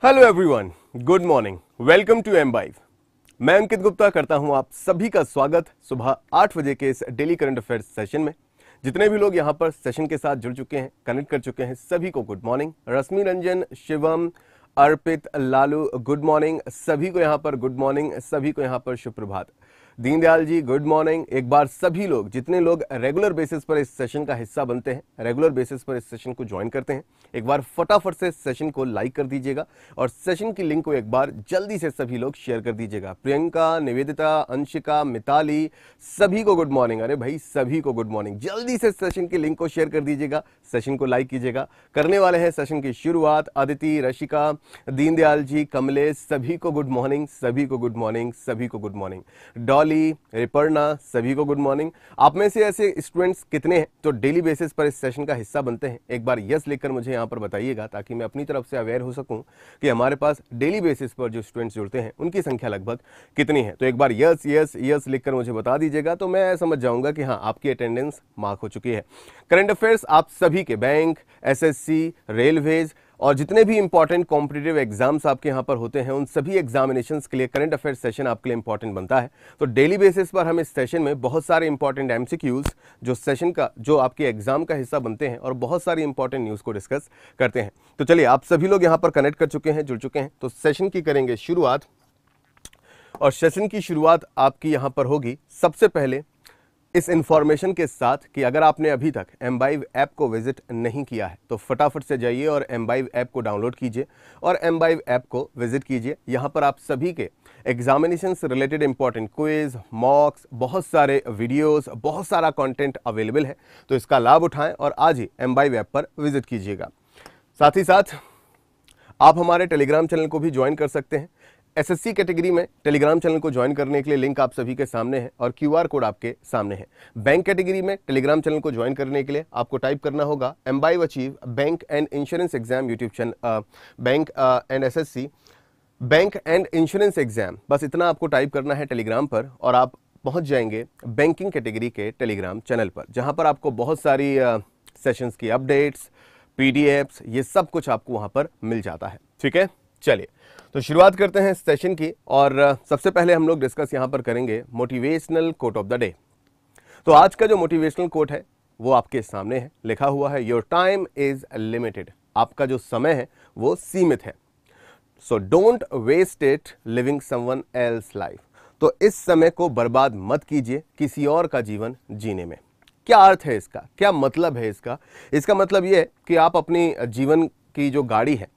Hello everyone, good morning. Welcome to MBive. मैं अंकित गुप्ता करता हूं आप सभी का स्वागत सुबह आठ बजे के इस डेली करंट अफेयर सेशन में जितने भी लोग यहां पर सेशन के साथ जुड़ चुके हैं कनेक्ट कर चुके हैं सभी को good morning Rashmi Ranjan Shivam Arpit Lalu good morning सभी को यहां पर गुड मॉर्निंग सभी को यहां पर सुप्रभात दीनदयाल जी गुड मॉर्निंग एक बार सभी लोग जितने लोग रेगुलर बेसिस पर इस सेशन का हिस्सा बनते हैं रेगुलर बेसिस पर इस सेशन को ज्वाइन करते हैं एक बार फटाफट से सेशन को लाइक कर दीजिएगा और सेशन की लिंक को एक बार जल्दी से सभी लोग शेयर कर दीजिएगा प्रियंका निवेदिता अंशिका मिताली सभी को गुड मॉर्निंग अरे भाई सभी को गुड मॉर्निंग जल्दी से सेशन की लिंक को शेयर कर दीजिएगा सेशन को लाइक कीजिएगा करने वाले हैं सेशन की शुरुआत अदिति रशिका दीनदयाल जी कमलेश सभी को गुड मॉर्निंग सभी को गुड मॉर्निंग सभी को गुड मॉर्निंग डॉली रिपर्णा सभी को गुड मॉर्निंग आप में से ऐसे स्टूडेंट्स कितने हैं तो डेली बेसिस पर इस सेशन का हिस्सा बनते हैं एक बार यस लिखकर मुझे यहाँ पर बताइएगा ताकि मैं अपनी तरफ से अवेयर हो सकूँ कि हमारे पास डेली बेसिस पर जो स्टूडेंट्स जुड़ते हैं उनकी संख्या लगभग कितनी है तो एक बार यस यस यस लिखकर मुझे बता दीजिएगा तो मैं समझ जाऊँगा कि हाँ आपकी अटेंडेंस मार्क हो चुकी है करंट अफेयर्स आप सभी सभी के बैंक एसएससी, रेलवेज और जितने भी इंपॉर्टेंट कॉम्पिटेटिव एग्जाम्स आपके यहाँ पर होते हैं उन सभी एग्जामिनेशन के लिए करंट अफेयर सेशन आपके लिए इंपॉर्टेंट बनता है तो डेली बेसिस पर हम इस सेशन में बहुत सारे इंपॉर्टेंट एम जो सेशन का जो आपके एग्जाम का हिस्सा बनते हैं और बहुत सारी इंपॉर्टेंट न्यूज़ को डिस्कस करते हैं तो चलिए आप सभी लोग यहाँ पर कनेक्ट कर चुके हैं जुड़ चुके हैं तो सेशन की करेंगे शुरुआत और सेशन की शुरुआत आपकी यहाँ पर होगी सबसे पहले इस इन्फॉर्मेशन के साथ कि अगर आपने अभी तक एम्बाइव ऐप को विजिट नहीं किया है तो फटाफट से जाइए और एम्बाइव ऐप को डाउनलोड कीजिए और एम्बाइव ऐप को विजिट कीजिए यहाँ पर आप सभी के एग्जामिनेशन से रिलेटेड इंपॉर्टेंट क्विज मॉक्स बहुत सारे वीडियोस बहुत सारा कंटेंट अवेलेबल है तो इसका लाभ उठाएं और आज ही एम्बाइव ऐप पर विजिट कीजिएगा साथ ही साथ आप हमारे टेलीग्राम चैनल को भी ज्वाइन कर सकते हैं एसएससी कैटेगरी में टेलीग्राम चैनल को ज्वाइन करने के लिए लिंक आप सभी के सामने है और क्यूआर कोड आपके सामने है बैंक कैटेगरी में टेलीग्राम चैनल को ज्वाइन करने के लिए आपको टाइप करना होगा by achieve bank and insurance exam YouTube channel bank and S bank and insurance exam बस इतना आपको टाइप करना है टेलीग्राम पर और आप पहुंच जाएंगे बैंकिंग कैटेगरी के टेलीग्राम चैनल पर जहां पर आपको बहुत सारी सेशंस की अपडेट्स पीडीएफ्स ये सब कुछ आपको वहां पर मिल जाता है ठीक है चलिए तो शुरुआत करते हैं सेशन की और सबसे पहले हम लोग डिस्कस यहां पर करेंगे motivational quote of the day तो आज का जो मोटिवेशनल कोट है वो आपके सामने है लिखा हुआ है योर टाइम इज लिमिटेड आपका जो समय है वो सीमित है so don't waste it living someone else life तो इस समय को बर्बाद मत कीजिए किसी और का जीवन जीने में क्या अर्थ है इसका क्या मतलब है इसका इसका मतलब ये है कि आप अपनी जीवन की जो गाड़ी है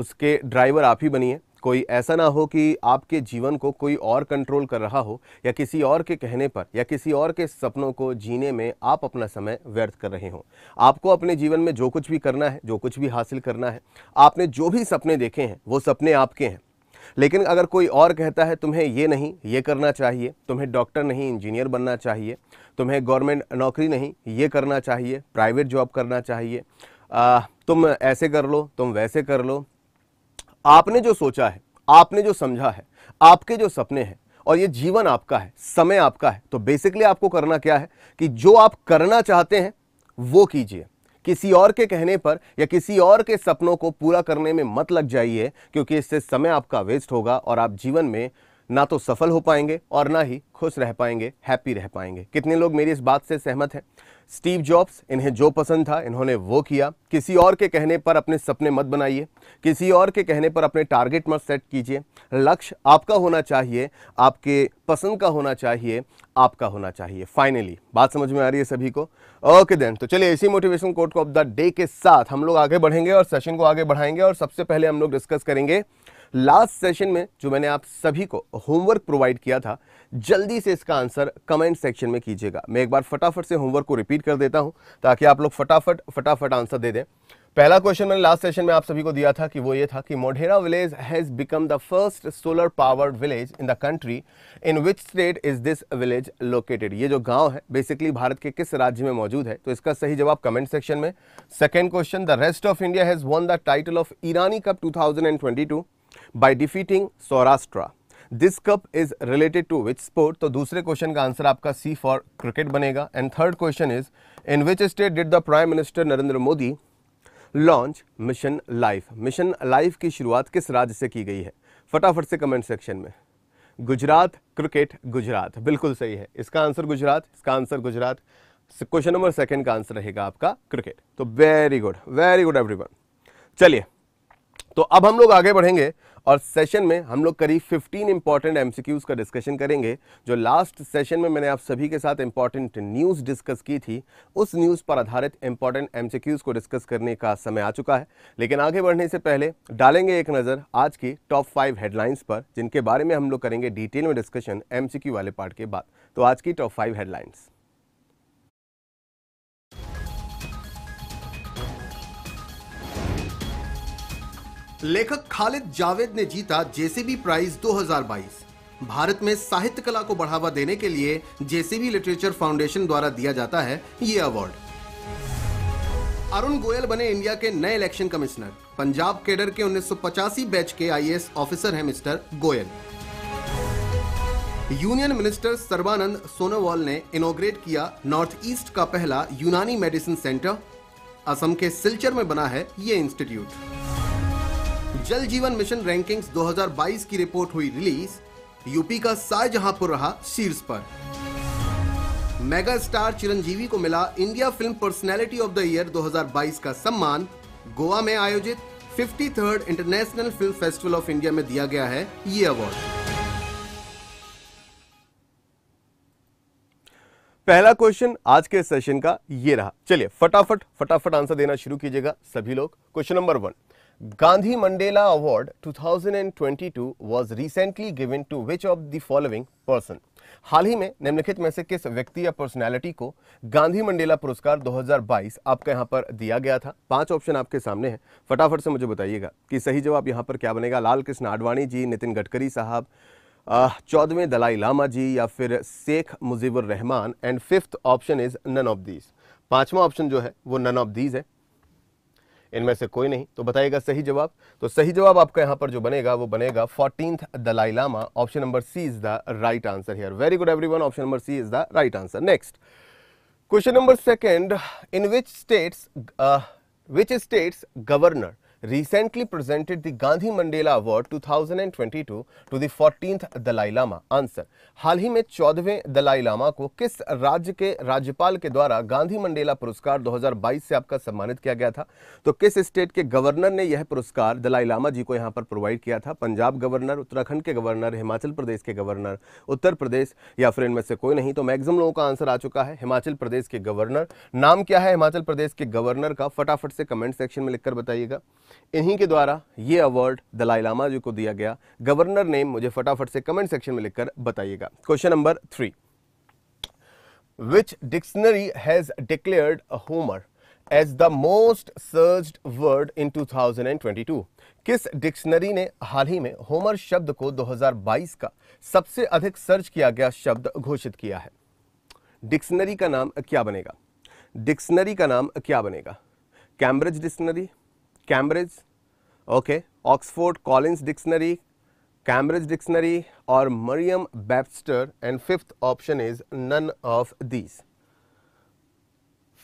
उसके ड्राइवर आप ही बनिए कोई ऐसा ना हो कि आपके जीवन को कोई और कंट्रोल कर रहा हो या किसी और के कहने पर या किसी और के सपनों को जीने में आप अपना समय व्यर्थ कर रहे हो आपको अपने जीवन में जो कुछ भी करना है जो कुछ भी हासिल करना है आपने जो भी सपने देखे हैं वो सपने आपके हैं लेकिन अगर कोई और कहता है तुम्हें ये नहीं ये करना चाहिए तुम्हें डॉक्टर नहीं इंजीनियर बनना चाहिए तुम्हें गवर्नमेंट नौकरी नहीं ये करना चाहिए प्राइवेट जॉब करना चाहिए आ, तुम ऐसे कर लो तुम वैसे कर लो आपने जो सोचा है आपने जो समझा है आपके जो सपने हैं और ये जीवन आपका है समय आपका है तो बेसिकली आपको करना क्या है कि जो आप करना चाहते हैं वो कीजिए किसी और के कहने पर या किसी और के सपनों को पूरा करने में मत लग जाइए क्योंकि इससे समय आपका वेस्ट होगा और आप जीवन में ना तो सफल हो पाएंगे और ना ही खुश रह पाएंगे हैप्पी रह पाएंगे कितने लोग मेरी इस बात से सहमत हैं स्टीव जॉब्स इन्हें जो पसंद था इन्होंने वो किया किसी और के कहने पर अपने सपने मत बनाइए किसी और के कहने पर अपने टारगेट मत सेट कीजिए लक्ष्य आपका होना चाहिए आपके पसंद का होना चाहिए आपका होना चाहिए फाइनली बात समझ में आ रही है सभी को ओके देन तो चलिए इसी मोटिवेशन कोर्ट को ऑफ द डे के साथ हम लोग आगे बढ़ेंगे और सेशन को आगे बढ़ाएंगे और सबसे पहले हम लोग डिस्कस करेंगे लास्ट सेशन में जो मैंने आप सभी को होमवर्क प्रोवाइड किया था जल्दी से इसका आंसर कमेंट सेक्शन में कीजिएगा मैं एक बार फटाफट से होमवर्क को रिपीट कर देता हूं ताकि आप लोग फटाफट फटाफट आंसर दे दें पहला क्वेश्चन मैंने लास्ट सेशन में आप सभी को दिया था कि वो ये था कि Modhera village has become the first solar powered village in the country in which state is this village located ये जो गांव है बेसिकली भारत के किस राज्य में मौजूद है तो इसका सही जवाब कमेंट सेक्शन में second question the rest of India has won the title of Irani cup two by defeating Saurashtra this cup is related to which sport तो दूसरे क्वेश्चन का आंसर आपका सी फॉर क्रिकेट बनेगा and third question is in which state did the prime minister Narendra Modi launch mission life mission life की शुरुआत किस राज्य से की गई है फटाफट से कमेंट सेक्शन में गुजरात क्रिकेट गुजरात बिल्कुल सही है इसका आंसर गुजरात इसका answer Gujarat question number second का आंसर रहेगा आपका क्रिकेट तो very good very good everyone चलिए तो अब हम लोग आगे बढ़ेंगे और सेशन में हम लोग करीब 15 इंपॉर्टेंट एमसीक्यूज का डिस्कशन करेंगे जो लास्ट सेशन में मैंने आप सभी के साथ इंपॉर्टेंट न्यूज़ डिस्कस की थी उस न्यूज़ पर आधारित इंपॉर्टेंट एमसीक्यूज को डिस्कस करने का समय आ चुका है लेकिन आगे बढ़ने से पहले डालेंगे एक नज़र आज की टॉप फाइव हेडलाइंस पर जिनके बारे में हम लोग करेंगे डिटेल में डिस्कशन एम वाले पार्ट के बाद तो आज की टॉप फाइव हेडलाइंस लेखक खालिद जावेद ने जीता जेसीबी प्राइज 2022 भारत में साहित्य कला को बढ़ावा देने के लिए जेसीबी लिटरेचर फाउंडेशन द्वारा दिया जाता है ये अवार्ड अरुण गोयल बने इंडिया के नए इलेक्शन कमिश्नर पंजाब केडर के उन्नीस बैच के आई ऑफिसर है mister Goyal union minister Sarbananda Sonowal ने इनोग्रेट किया नॉर्थ ईस्ट का पहला यूनानी मेडिसिन सेंटर असम के सिलचर में बना है ये इंस्टीट्यूट जल जीवन मिशन रैंकिंग्स 2022 की रिपोर्ट हुई रिलीज यूपी का शाहजहांपुर रहा शीर्ष पर मेगा स्टार चिरंजीवी को मिला India film personality of the year 2022 का सम्मान गोवा में आयोजित fifty third international film festival of India में दिया गया है ये अवार्ड पहला क्वेश्चन आज के सेशन का ये रहा चलिए फटाफट फटाफट आंसर देना शुरू कीजिएगा सभी लोग question number one Gandhi Mandela Award 2022 was recently given to which of the following person? हाल ही में निम्नलिखित में से किस व्यक्ति या पर्सनालिटी को गांधी मंडेला पुरस्कार 2022 आपके यहां पर दिया गया था पांच ऑप्शन आपके सामने हैं फटाफट से मुझे बताइएगा कि सही जवाब यहां पर क्या बनेगा लाल कृष्ण आडवाणी जी नितिन गडकरी साहब चौदहवें दलाई लामा जी या फिर Sheikh Mujibur Rahman and fifth option is none of these पांचवा ऑप्शन जो है वो नन ऑफ दीज है इनमें से कोई नहीं तो बताइएगा सही जवाब तो सही जवाब आपका यहां पर जो बनेगा वो बनेगा fourteen Dalai Lama option number C is the right answer here very good every option number C is the right answer next question number second in which states which states governor recently presented the Gandhi Mandela Award 2022 to the 14th Dalai Lama? Answer: हाल ही में 14वें दलाई लामा को किस राज्य के राज्यपाल के द्वारा गांधी मंडेला पुरस्कार 2022 से आपका सम्मानित किया गया था तो किस स्टेट के गवर्नर ने यह पुरस्कार दलाई लामा जी को यहाँ पर प्रोवाइड किया था पंजाब गवर्नर उत्तराखंड के गवर्नर हिमाचल प्रदेश के गवर्नर उत्तर प्रदेश या फिर इनमें से कोई नहीं तो मैक्सिमम लोगों का आंसर आ चुका है हिमाचल प्रदेश के गवर्नर नाम क्या है हिमाचल प्रदेश के गवर्नर का फटाफट से कमेंट सेक्शन में लिखकर बताइएगा इन्हीं के द्वारा ये अवार्ड दलाई लामा जी को दिया गया गवर्नर नेम मुझे फटाफट से कमेंट सेक्शन में लिखकर बताइएगा question number three which dictionary has declared homer as the most searched word in 2022 किस डिक्शनरी ने हाल ही में होमर शब्द को 2022 का सबसे अधिक सर्च किया गया शब्द घोषित किया है डिक्शनरी का नाम क्या बनेगा डिक्शनरी का नाम क्या बनेगा Cambridge dictionary Cambridge okay Oxford Collins dictionary Cambridge dictionary और Merriam Webster and fifth option is none of these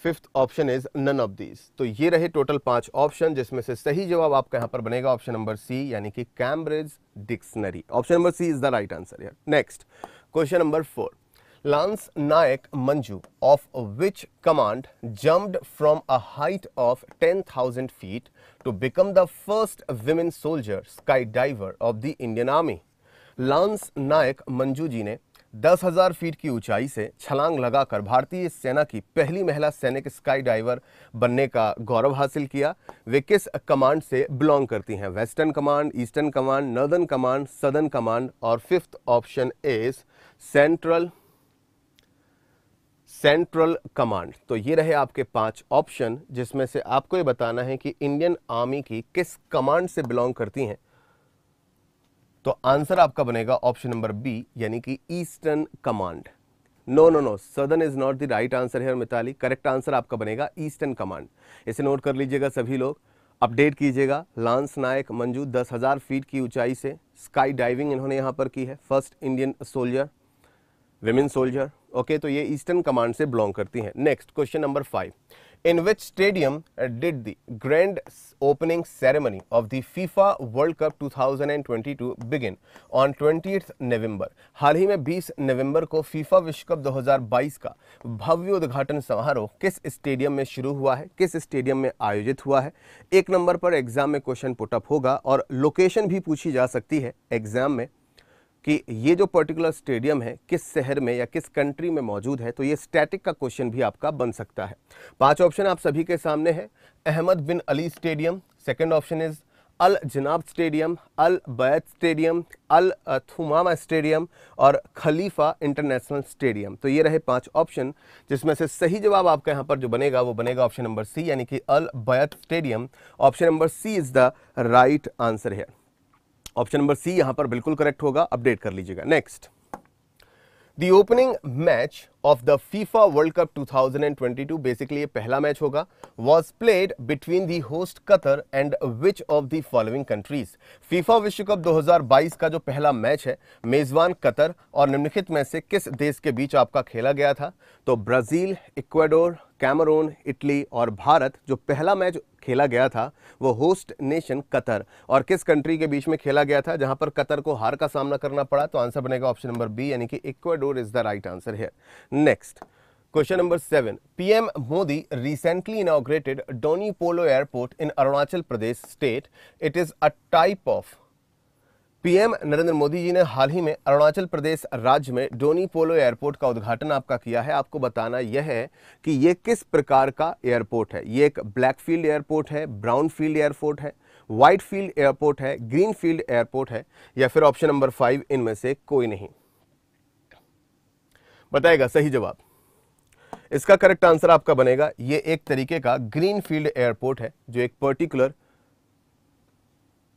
fifth option is none of these तो ये रहे टोटल पांच ऑप्शन जिसमें से सही जवाब आपका यहां पर बनेगा ऑप्शन नंबर सी यानी कि Cambridge dictionary option number C is the right answer next question number four lance Naik Manju of which command jumped from a height of ten thousand feet to become the first women soldier sky diver of the Indian army lance Naik Manju ji ने दस हजार feet की ऊंचाई से छलांग लगाकर भारतीय सेना की पहली महिला सैनिक स्काई डाइवर बनने का गौरव हासिल किया वे किस कमांड से बिलोंग करती हैं western command eastern command northern command southern command और fifth option as central central command तो ये रहे आपके पांच ऑप्शन जिसमें से आपको ये बताना है कि इंडियन आर्मी की किस कमांड से बिलोंग करती हैं तो आंसर आपका बनेगा ऑप्शन नंबर बी यानी कि eastern command no no no southern is not the right answer है मिताली करेक्ट आंसर आपका बनेगा ईस्टर्न कमांड इसे नोट कर लीजिएगा सभी लोग अपडेट कीजिएगा लांस नायक मंजू दस हज़ार फीट की ऊंचाई से स्काई डाइविंग इन्होंने यहां पर की है first Indian soldier women soldier okay तो ये ईस्टर्न कमांड से बिलोंग करती हैं next question number five in which stadium did the grand opening ceremony of the FIFA World Cup 2022 begin on twenty November हाल ही में 20 नवंबर को फीफा विश्व कप 2022 का भव्य उद्घाटन समारोह किस स्टेडियम में शुरू हुआ है किस स्टेडियम में आयोजित हुआ है एक नंबर पर एग्जाम में क्वेश्चन पुटअप होगा और लोकेशन भी पूछी जा सकती है एग्जाम में कि ये जो पर्टिकुलर स्टेडियम है किस शहर में या किस कंट्री में मौजूद है तो ये स्टैटिक का क्वेश्चन भी आपका बन सकता है पांच ऑप्शन आप सभी के सामने है Ahmad bin Ali stadium second option is Al Janoub stadium Al Bayt stadium Al थुमामा stadium और खलीफा इंटरनेशनल स्टेडियम तो ये रहे पांच ऑप्शन जिसमें से सही जवाब आपका यहाँ पर जो बनेगा वो बनेगा ऑप्शन नंबर सी यानी कि Al Bayt stadium option number C is the right answer है ऑप्शन नंबर सी यहां पर बिल्कुल करेक्ट होगा अपडेट कर लीजिएगा next the opening match of the FIFA World Cup 2022 basically ये पहला मैच होगा was played between the host Qatar and which of the following countries FIFA विश्व कप 2022 का जो पहला मैच है मेजबान कतर और निम्नलिखित में से किस देश के बीच आपका खेला गया था तो ब्राजील इक्वाडोर कैमरून इटली और भारत जो पहला मैच खेला गया था वो होस्ट नेशन कतर और किस कंट्री के बीच में खेला गया था जहां पर कतर को हार का सामना करना पड़ा तो आंसर बनेगा ऑप्शन नंबर बी यानी कि Ecuador is the right answer here next question number seven PM Modi recently inaugurated Donyi Polo airport in Arunachal Pradesh state it is a type of PM Narendra Modi ji ने हाल ही में अरुणाचल प्रदेश राज्य में डोनी पोलो एयरपोर्ट का उद्घाटन आपका किया है आपको बताना यह है कि ये किस प्रकार का एयरपोर्ट है ये एक ब्लैक फील्ड एयरपोर्ट है ब्राउन फील्ड एयरपोर्ट है व्हाइट फील्ड एयरपोर्ट है ग्रीन फील्ड एयरपोर्ट है या फिर ऑप्शन नंबर फाइव इनमें से कोई नहीं बताएगा सही जवाब इसका करेक्ट आंसर आपका बनेगा ये एक तरीके का ग्रीन फील्ड एयरपोर्ट है जो एक पर्टिकुलर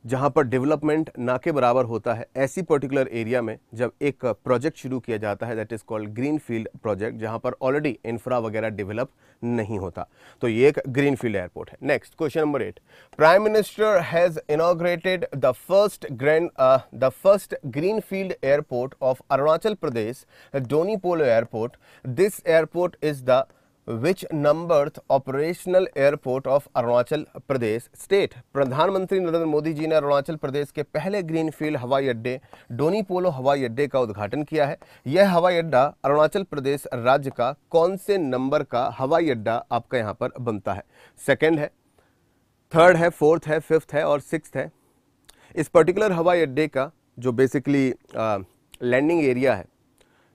जहाँ पर डेवलपमेंट ना के बराबर होता है ऐसी पर्टिकुलर एरिया में जब एक प्रोजेक्ट शुरू किया जाता है that is called green field project जहाँ पर ऑलरेडी इंफ्रा वगैरह डेवलप नहीं होता तो ये एक ग्रीन फील्ड एयरपोर्ट है next question number eight prime minister has inaugurated the first grand the first green field airport of Arunachal Pradesh Donyi Polo airport this airport is the which numberth operational airport of Arunachal Pradesh state प्रधानमंत्री नरेंद्र मोदी जी ने अरुणाचल प्रदेश के पहले greenfield हवाई अड्डे Downey पोलो हवाई अड्डे का उद्घाटन किया है यह हवाई अड्डा अरुणाचल प्रदेश राज्य का कौन से नंबर का हवाई अड्डा आपका यहाँ पर बनता है सेकेंड है थर्ड है फोर्थ है फिफ्थ है और सिक्स है इस पर्टिकुलर हवाई अड्डे का जो बेसिकली लैंडिंग एरिया है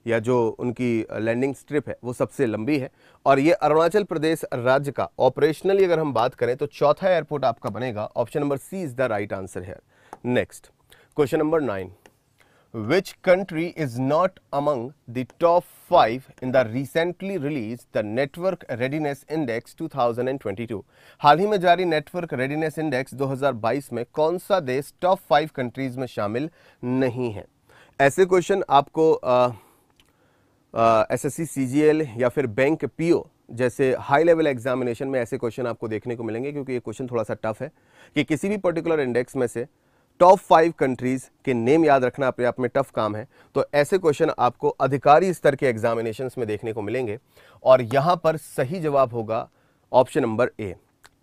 या जो उनकी लैंडिंग स्ट्रिप है वो सबसे लंबी है और ये अरुणाचल प्रदेश राज्य का ऑपरेशनली अगर हम बात करें तो चौथा एयरपोर्ट आपका बनेगा option number C is the right answer है next question number nine which country is not among the top 5 in the recently released the network readiness index 2022 हाल ही में जारी नेटवर्क रेडीनेस इंडेक्स 2022 में कौन सा देश टॉप फाइव कंट्रीज में शामिल नहीं है ऐसे क्वेश्चन आपको आ, एस जी एल या फिर बैंक ओ जैसे हाई लेवल एग्जामिनेशन में ऐसे क्वेश्चन आपको देखने को मिलेंगे क्योंकि ये क्वेश्चन थोड़ा सा टफ है कि किसी भी पर्टिकुलर इंडेक्स में से टॉप फाइव कंट्रीज़ के नेम याद रखना अपने आप में टफ काम है तो ऐसे क्वेश्चन आपको अधिकारी स्तर के एग्जामिनेशन में देखने को मिलेंगे और यहाँ पर सही जवाब होगा option number A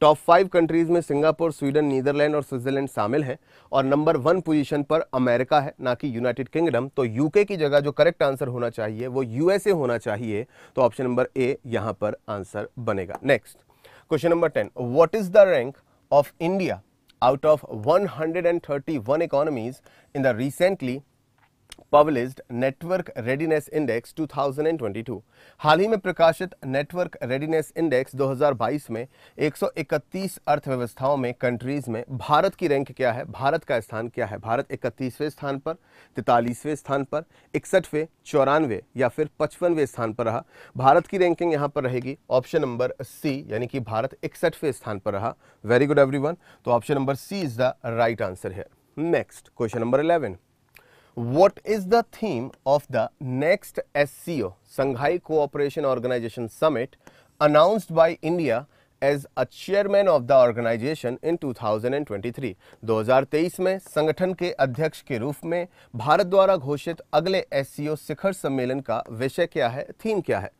top five countries में सिंगापुर स्वीडन नीदरलैंड और स्विट्जरलैंड शामिल है और नंबर वन पोजीशन पर अमेरिका है ना कि यूनाइटेड किंगडम तो यूके की जगह जो करेक्ट आंसर होना चाहिए वो यूएसए होना चाहिए तो ऑप्शन नंबर ए यहां पर आंसर बनेगा next question number ten what is the rank of India out and thirty one economies in the recently published network readiness index 2022 हाल ही में प्रकाशित नेटवर्क रेडीनेस इंडेक्स 2022 में 131 अर्थव्यवस्थाओं में कंट्रीज में भारत की रैंक क्या है भारत का स्थान क्या है भारत 31वें स्थान पर तैतालीसवें स्थान पर इकसठवें चौरानवे या फिर पचपनवें स्थान पर रहा भारत की रैंकिंग यहां पर रहेगी ऑप्शन नंबर सी यानी कि भारत इकसठवें स्थान पर रहा वेरी गुड एवरी तो option number C is the right answer है next question number eleven what is the theme of the next SCO, Shanghai Cooperation Organization Summit, announced by India as a chairman of the organization in 2023 2023 में संगठन के अध्यक्ष के रूप में भारत द्वारा घोषित अगले एस शिखर सम्मेलन का विषय क्या है थीम क्या है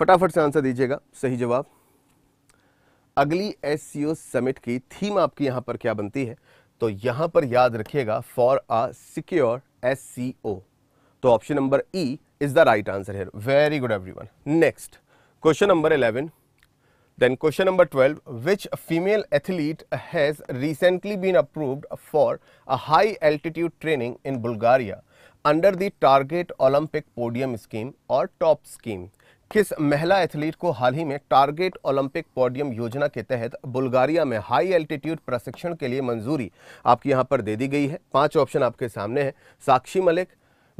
फटाफट से आंसर दीजिएगा सही जवाब अगली एस समिट की थीम आपकी यहाँ पर क्या बनती है तो यहां पर याद रखिएगा for a secure S C O तो option number E is the right answer here very good everyone next question number eleven then question number twelve which female athlete has recently been approved for a high altitude training in Bulgaria under the target olympic podium scheme और top scheme किस महिला athlete को हाल ही में target olympic podium योजना के तहत Bulgaria में हाई एल्टीट्यूड प्रशिक्षण के लिए मंजूरी आपकी यहां पर दे दी गई है पांच ऑप्शन आपके सामने हैं साक्षी मलिक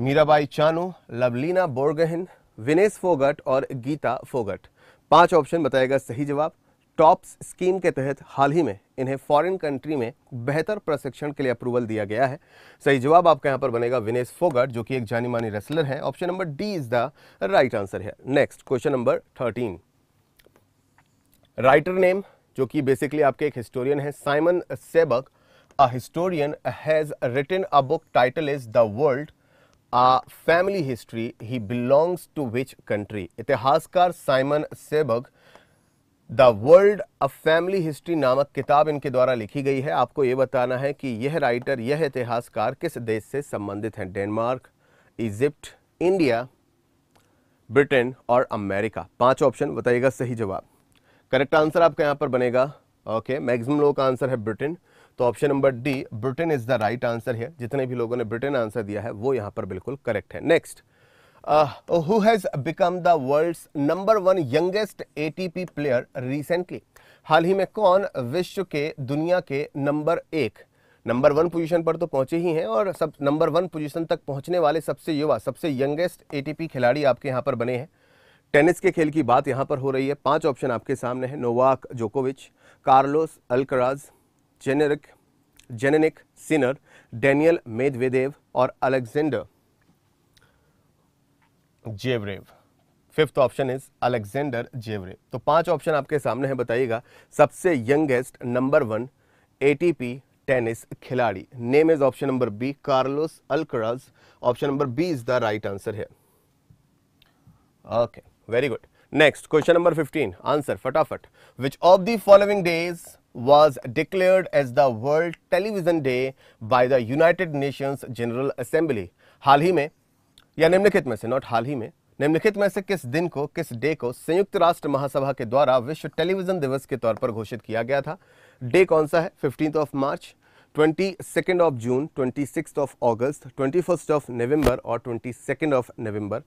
मीराबाई चानू लवलीना बोरगहन विनेश फोगट और गीता फोगट पांच ऑप्शन बताएगा सही जवाब टॉप्स स्कीम के तहत हाल ही में इन्हें फॉरेन कंट्री में बेहतर प्रशिक्षण के लिए अप्रूवल दिया गया है सही जवाब आपका यहाँ पर बनेगा विनेश फोगट जो कि एक जानी मानी रेसलर है option number D is the right answer है next question number thirteen writer name जो कि बेसिकली आपके एक हिस्टोरियन है Simon Sebag a historian has written a book title is the world family history he belongs to which country इतिहासकार Simon Sebag the world a family history नामक किताब इनके द्वारा लिखी गई है आपको ये बताना है कि यह राइटर यह इतिहासकार किस देश से संबंधित हैं डेनमार्क इजिप्ट इंडिया ब्रिटेन और अमेरिका पांच ऑप्शन बताइएगा सही जवाब करेक्ट आंसर आपका यहां पर बनेगा ओके मैक्सिमम लोगों का आंसर है ब्रिटेन तो option number D Britain is the right answer है जितने भी लोगों ने ब्रिटेन आंसर दिया है वो यहां पर बिल्कुल करेक्ट है next uh, oh, who has become the world's number one youngest ATP player recently. हाल ही में कौन विश्व के दुनिया के नंबर एक नंबर वन पोजीशन पर तो पहुंचे ही हैं और सब नंबर वन पोजीशन तक पहुंचने वाले सबसे युवा सबसे यंगेस्ट एटीपी खिलाड़ी आपके यहां पर बने हैं टेनिस के खेल की बात यहां पर हो रही है पांच ऑप्शन आपके सामने हैं नोवाक जोकोविच Carlos Alcaraz Jannik Jannik Sinner Daniil Medvedev और Alexander Zverev fifth option is Alexander Zverev तो पांच ऑप्शन आपके सामने हैं बताइएगा सबसे youngest number one a tennis खिलाड़ी name is option number B Carlos Alcaraz option number B is the right answer है okay very good next question number 15 answer फटाफट which of the following days was declared as the world television day by the United Nations General Assembly हाल ही में या निम्नलिखित में से not हाल ही में निम्नलिखित में से किस दिन को किस डे को संयुक्त राष्ट्र महासभा के द्वारा विश्व टेलीविजन दिवस के तौर पर घोषित किया गया था डे कौन सा है fifteen of March twenty second of June twenty six of August twenty first of November और twenty second of November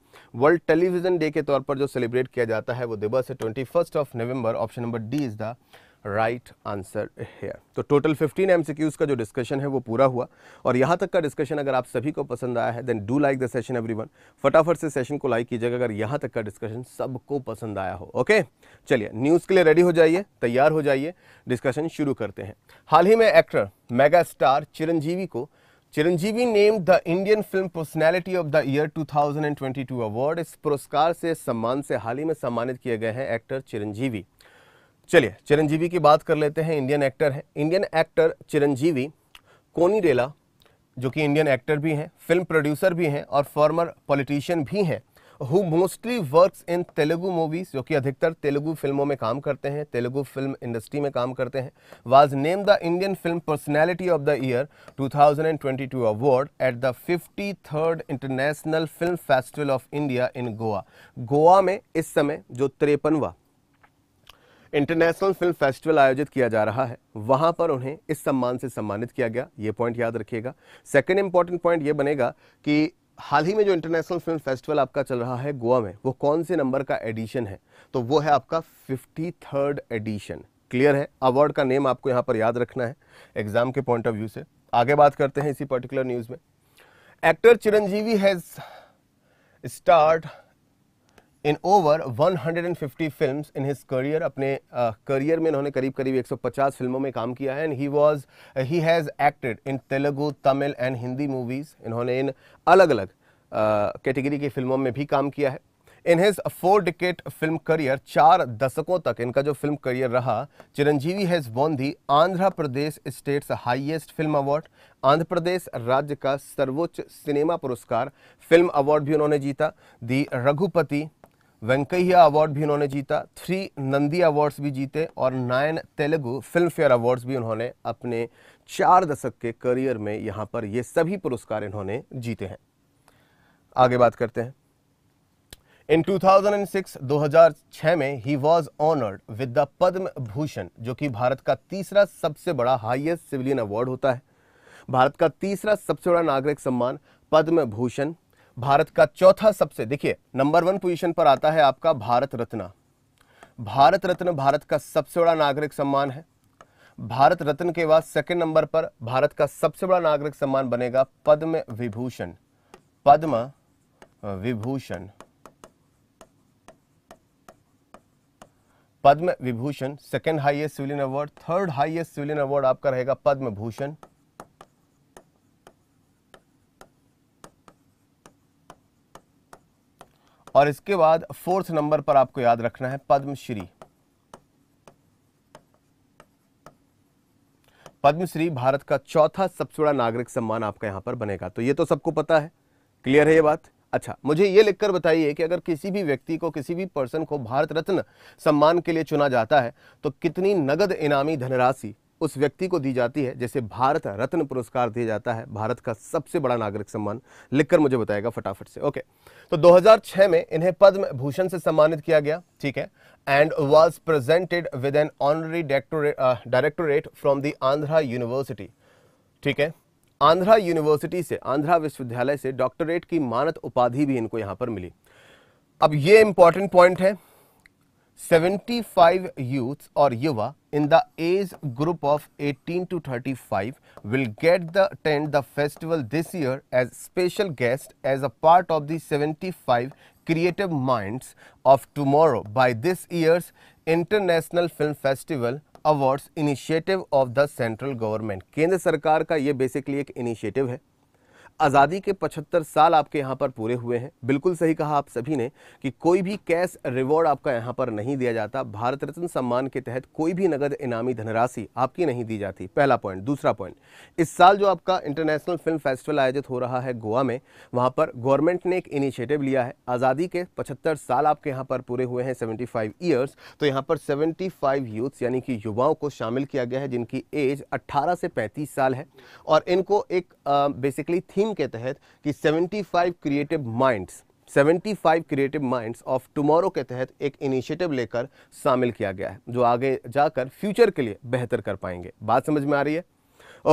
world television day के तौर पर जो सेलिब्रेट किया जाता है वो दिवस है twenty first of November option number D is the right answer here तो टोटल 15 एम का जो डिस्कशन है वो पूरा हुआ और यहाँ तक का डिस्कशन अगर आप सभी को पसंद आया है then do like the session everyone फटाफट से सेशन को लाइक कीजिएगा अगर यहाँ तक का डिस्कशन सबको पसंद आया हो ओके चलिए न्यूज़ के लिए रेडी हो जाइए तैयार हो जाइए डिस्कशन शुरू करते हैं हाल ही में एक्टर मेगा स्टार चिरंजीवी को Chiranjeevi name the Indian film personality of the year 2022 award इस पुरस्कार से सम्मान से हाल ही में सम्मानित किए गए हैं एक्टर चिरंजीवी चलिए चिरंजीवी की बात कर लेते हैं इंडियन एक्टर हैं Indian actor Chiranjeevi Konidela जो कि इंडियन एक्टर भी हैं फिल्म प्रोड्यूसर भी हैं और फॉर्मर पॉलिटिशियन भी हैं who mostly works in Telugu movies जो कि अधिकतर तेलुगु फिल्मों में काम करते हैं तेलुगु फिल्म इंडस्ट्री में काम करते हैं was name the Indian film personality of the year 2022 award at the fifty third international film festival of India in Goa Goa में इस समय जो तिरपनवा इंटरनेशनल फिल्म फेस्टिवल आयोजित किया जा रहा है वहां पर उन्हें इस सम्मान से सम्मानित किया गया ये पॉइंट याद रखिएगा सेकेंड इंपॉर्टेंट पॉइंट ये बनेगा कि हाल ही में जो इंटरनेशनल फिल्म फेस्टिवल आपका चल रहा है गोवा में वो कौन से नंबर का एडिशन है तो वो है आपका फिफ्टी एडिशन क्लियर है अवार्ड का नेम आपको यहाँ पर याद रखना है एग्जाम के पॉइंट ऑफ व्यू से आगे बात करते हैं इसी पर्टिकुलर न्यूज़ में actor Chiranjeevi has starred in over 150 films in his career अपने करियर uh, में इन्होंने करीब करीब 150 फिल्मों में काम किया है and he was he has acted in Telugu Tamil and Hindi movies इन्होंने इन अलग अलग कैटेगरी uh, की फिल्मों में भी काम किया है in his four decade film career चार दशकों तक इनका जो फिल्म करियर रहा Chiranjeevi has won the Andhra Pradesh state's highest film award Andhra Pradesh राज्य का सर्वोच्च सिनेमा पुरस्कार फिल्म अवार्ड भी उन्होंने जीता दी रघुपति वेंकैया अवार्ड भी उन्होंने जीता थ्री नंदी अवार्ड्स भी जीते और nine Telugu Filmfare awards भी उन्होंने अपने चार दशक के करियर में यहाँ पर ये सभी पुरस्कार इन्होंने जीते हैं आगे बात करते हैं इन 2006 2006 में he was honoured with the Padma Bhushan जो कि भारत का तीसरा सबसे बड़ा हाईएस्ट सिविलियन अवार्ड होता है भारत का तीसरा सबसे बड़ा नागरिक सम्मान पद्म भूषण भारत का चौथा सबसे देखिए नंबर वन पोजीशन पर आता है आपका भारत रत्न भारत रत्न भारत का सबसे बड़ा नागरिक सम्मान है भारत रत्न के बाद सेकंड नंबर पर भारत का सबसे बड़ा नागरिक सम्मान बनेगा Padma Vibhushan Padma Vibhushan Padma Vibhushan second highest civilian award third highest civilian award आपका रहेगा पद्म भूषण और इसके बाद फोर्थ नंबर पर आपको याद रखना है पद्मश्री पद्मश्री भारत का चौथा सबसे बड़ा नागरिक सम्मान आपका यहां पर बनेगा तो ये तो सबको पता है क्लियर है ये बात अच्छा मुझे ये लिखकर बताइए कि अगर किसी भी व्यक्ति को किसी भी पर्सन को भारत रत्न सम्मान के लिए चुना जाता है तो कितनी नगद इनामी धनराशि उस व्यक्ति को दी जाती है जैसे भारत रत्न पुरस्कार दिया जाता है भारत का सबसे बड़ा नागरिक सम्मान लिखकर मुझे बताएगा फटाफट से ओके तो 2006 में इन्हें पद्म भूषण से सम्मानित किया गया ठीक है and was presented with an honorary doctorate from the Andhra university ठीक है आंध्रा यूनिवर्सिटी से आंध्रा विश्वविद्यालय से डॉक्टोरेट की मानद उपाधि भी इनको यहां पर मिली अब ये इंपॉर्टेंट पॉइंट है 75 youths or yuva in the age group of 18 to 35 will get the attend the festival this year as special guest as a part of the 75 creative minds of tomorrow by this year's International Film Festival awards initiative of the central government kendra sarkar ka ye basically ek initiative hai आज़ादी के 75 साल आपके यहाँ पर पूरे हुए हैं बिल्कुल सही कहा आप सभी ने कि कोई भी कैश रिवॉर्ड आपका यहाँ पर नहीं दिया जाता भारत रत्न सम्मान के तहत कोई भी नगद इनामी धनराशि आपकी नहीं दी जाती पहला पॉइंट दूसरा पॉइंट इस साल जो आपका इंटरनेशनल फिल्म फेस्टिवल आयोजित हो रहा है गोवा में वहाँ पर गवर्नमेंट ने एक इनिशिएटिव लिया है आज़ादी के पचहत्तर साल आपके यहाँ पर पूरे हुए हैं सेवेंटी फाइव ईयर्स तो यहाँ पर सेवेंटी फाइव यूथ यानी कि युवाओं को शामिल किया गया है जिनकी एज अट्ठारह से पैंतीस साल है और इनको एक बेसिकली थीम थीम के तहत कि 75 creative minds 75 creative minds of tomorrow के तहत एक इनिशिएटिव लेकर शामिल किया गया है जो आगे जाकर फ्यूचर के लिए बेहतर कर पाएंगे बात समझ में आ रही है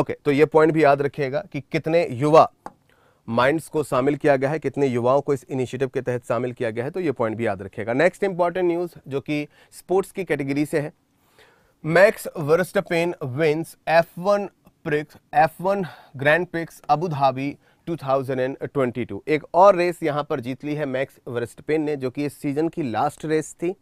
ओके तो ये पॉइंट भी याद रखिएगा कि कितने युवा माइंड्स को शामिल किया गया है कितने युवाओं को इस इनिशिएटिव के तहत शामिल किया गया है तो ये पॉइंट भी याद रखिएगा नेक्स्ट इंपॉर्टेंट न्यूज़ जो कि स्पोर्ट्स की कैटेगरी से है Max Verstappen wins F one prix F one grand prix Abu Dhabi 2022 एक और रेस यहां पर जीत ली है मैक्स वर्स्टपेन ने जो कि इस सीज़न की लास्ट रेस थी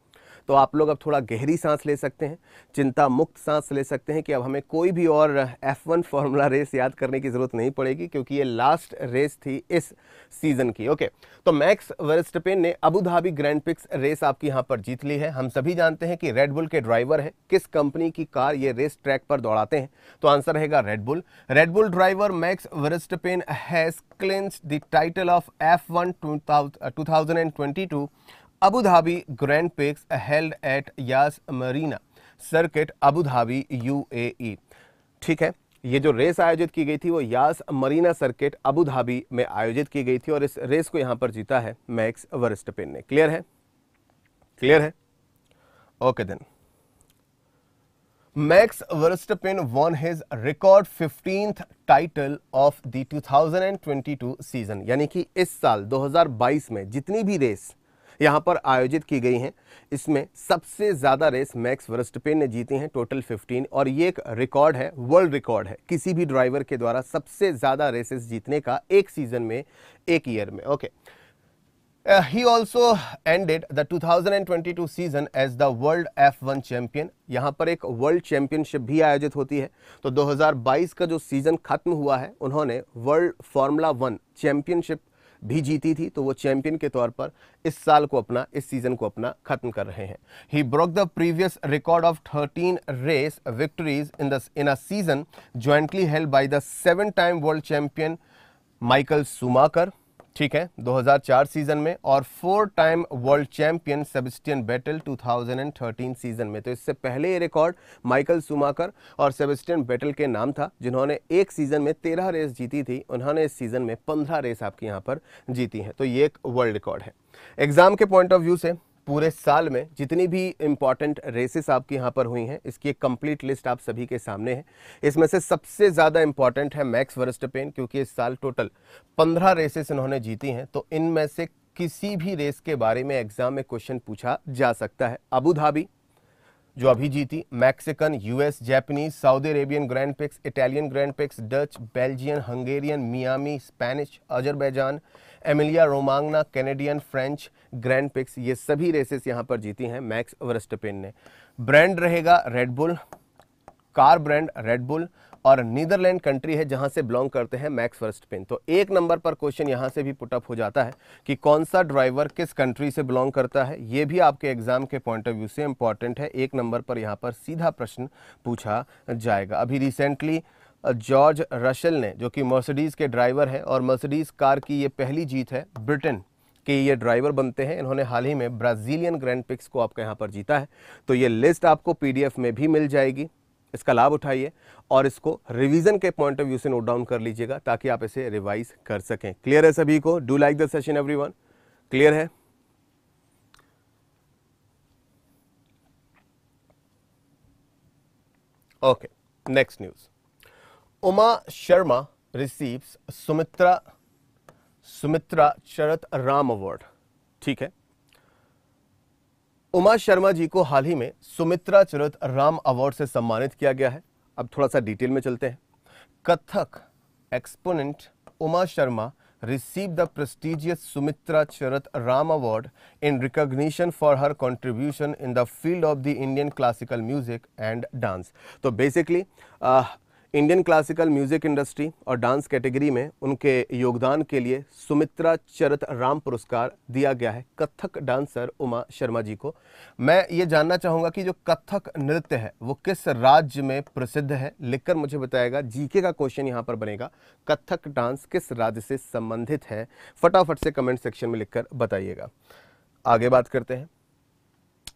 तो आप लोग अब थोड़ा गहरी सांस ले सकते हैं चिंता मुक्त सांस ले सकते हैं कि अब हमें कोई भी और एफ वन फार्मूला रेस याद करने की ज़रूरत नहीं पड़ेगी क्योंकि ये लास्ट रेस थी इस सीज़न की ओके तो मैक्स वेरिस्टपेन ने Abu Dhabi grand prix race आपकी यहाँ पर जीत ली है हम सभी जानते हैं कि रेडबुल के ड्राइवर हैं किस कंपनी की कार ये रेस ट्रैक पर दौड़ाते हैं तो आंसर रहेगा Red Bull Red Bull driver Max Verstappen has the title of F one two thousand and twenty two Abu Dhabi Grand Prix held at Yas Marina Circuit Abu Dhabi UAE ठीक है ये जो race आयोजित की गई थी वो Yas Marina circuit Abu Dhabi में आयोजित की गई थी और इस रेस को यहां पर जीता है मैक्स वरिष्ठपिन ने क्लियर है क्लियर है okay then Max Verstappen won his record fifteenth title of the 2022 season यानी कि इस साल 2022 में जितनी भी रेस यहाँ पर आयोजित की गई हैं इसमें सबसे ज़्यादा रेस मैक्स वरस्टपेन ने जीती हैं टोटल 15 और ये एक रिकॉर्ड है वर्ल्ड रिकॉर्ड है किसी भी ड्राइवर के द्वारा सबसे ज़्यादा रेसेस जीतने का एक सीज़न में एक ईयर में okay Uh, he also ended the 2022 season as the World F1 Champion. यहाँ पर एक वर्ल्ड चैंपियनशिप भी आयोजित होती है तो दो हजार बाईस का जो सीज़न ख़त्म हुआ है उन्होंने वर्ल्ड फार्मूला वन चैंपियनशिप भी जीती थी तो वो चैंपियन के तौर पर इस साल को अपना इस सीजन को अपना खत्म कर रहे हैं he broke the previous record of thirteen race victories in the in a season jointly held by the seven time world champion Michael Schumacher ठीक है 2004 सीजन में और four time world champion Sebastian Vettel 2013 season में तो इससे पहले ये record Michael सुमाकर और सेबेस्टियन बेटल के नाम था जिन्होंने एक सीजन में 13 रेस जीती थी उन्होंने इस सीजन में 15 रेस आपके यहाँ पर जीती हैं तो ये एक वर्ल्ड रिकॉर्ड है एग्जाम के पॉइंट ऑफ व्यू से पूरे साल में जितनी भी इम्पॉर्टेंट रेसेस आपके यहाँ पर हुई हैं इसकी एक कंप्लीट लिस्ट आप सभी के सामने है इसमें से सबसे ज़्यादा इम्पॉर्टेंट है मैक्स वर्स्टपेन क्योंकि इस साल टोटल पंद्रह रेसेस इन्होंने जीती हैं तो इनमें से किसी भी रेस के बारे में एग्जाम में क्वेश्चन पूछा जा सकता है अबू धाबी जो अभी जीती Mexican US Japanese Saudi Arabian grand prix Italian grand prix Dutch Belgian Hungarian Miami Spanish Azerbaijan Emilia Romagna Canadian French grand prix ये सभी रेसेस यहाँ पर जीती हैं मैक्स वरस्टपेन ने ब्रांड रहेगा रेडबुल कार ब्रांड रेडबुल और नीदरलैंड कंट्री है जहां से बिलोंग करते हैं मैक्स वर्स्टपेन तो एक नंबर पर क्वेश्चन यहां से भी पुटअप हो जाता है कि कौन सा ड्राइवर किस कंट्री से बिलोंग करता है ये भी आपके एग्जाम के पॉइंट ऑफ व्यू से इंपॉर्टेंट है एक नंबर पर यहां पर सीधा प्रश्न पूछा जाएगा अभी रिसेंटली जॉर्ज रशल ने जो कि मर्सिडीज़ के ड्राइवर है और मर्सिडीज़ कार की ये पहली जीत है ब्रिटेन कि ये ड्राइवर बनते हैं इन्होंने हाल ही में ब्राज़ीलियन ग्रैंड पिक्स को आपके यहाँ पर जीता है तो ये लिस्ट आपको पीडीएफ में भी मिल जाएगी इसका लाभ उठाइए और इसको रिवीजन के पॉइंट ऑफ व्यू से नोट डाउन कर लीजिएगा ताकि आप इसे रिवाइज कर सकें क्लियर है सभी को do like the session everyone clear है okay next news Uma Sharma receives Sumitra Sumitra Charat Ram award ठीक है उमा शर्मा जी को हाल ही में सुमित्रा चरत राम अवार्ड से सम्मानित किया गया है अब थोड़ा सा डिटेल में चलते हैं Kathak exponent Uma Sharma receive the prestigious Sumitra Charat Ram award in recognition for her contribution in the field of the Indian classical music and dance तो basically Indian classical music industry और डांस कैटेगरी में उनके योगदान के लिए सुमित्रा चरत राम पुरस्कार दिया गया है कथक डांसर उमा शर्मा जी को मैं ये जानना चाहूँगा कि जो कथक नृत्य है वो किस राज्य में प्रसिद्ध है लिखकर मुझे बताएगा जीके का क्वेश्चन यहाँ पर बनेगा कथक डांस किस राज्य से संबंधित है फटाफट से कमेंट सेक्शन में लिखकर बताइएगा आगे बात करते हैं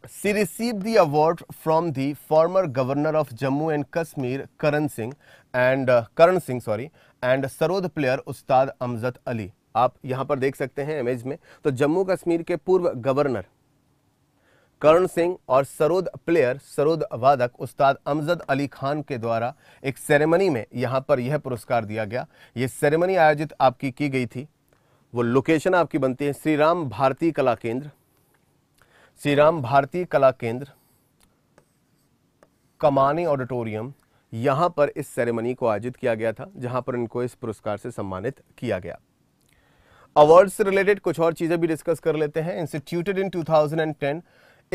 She received the award from the former governor of Jammu and Kashmir Karan Singh and uh, Karan Singh sorry and sarod player Ustad Amjad Ali आप यहां पर देख सकते हैं इमेज में तो जम्मू कश्मीर के पूर्व गवर्नर करण सिंह और सरोद प्लेयर सरोद वादक उस्ताद अमजद अली खान के द्वारा एक सेरेमनी में यहां पर यह पुरस्कार दिया गया ये सेरेमनी आयोजित आपकी की गई थी वो लोकेशन आपकी बनती है श्री राम भारती कला केंद्र श्री राम भारतीय कला केंद्र कमाने ऑडिटोरियम यहां पर इस सेरेमनी को आयोजित किया गया था जहां पर इनको इस पुरस्कार से सम्मानित किया गया अवार्ड से रिलेटेड कुछ और चीज़ें भी डिस्कस कर लेते हैं इंस्टीट्यूटेड इन 2010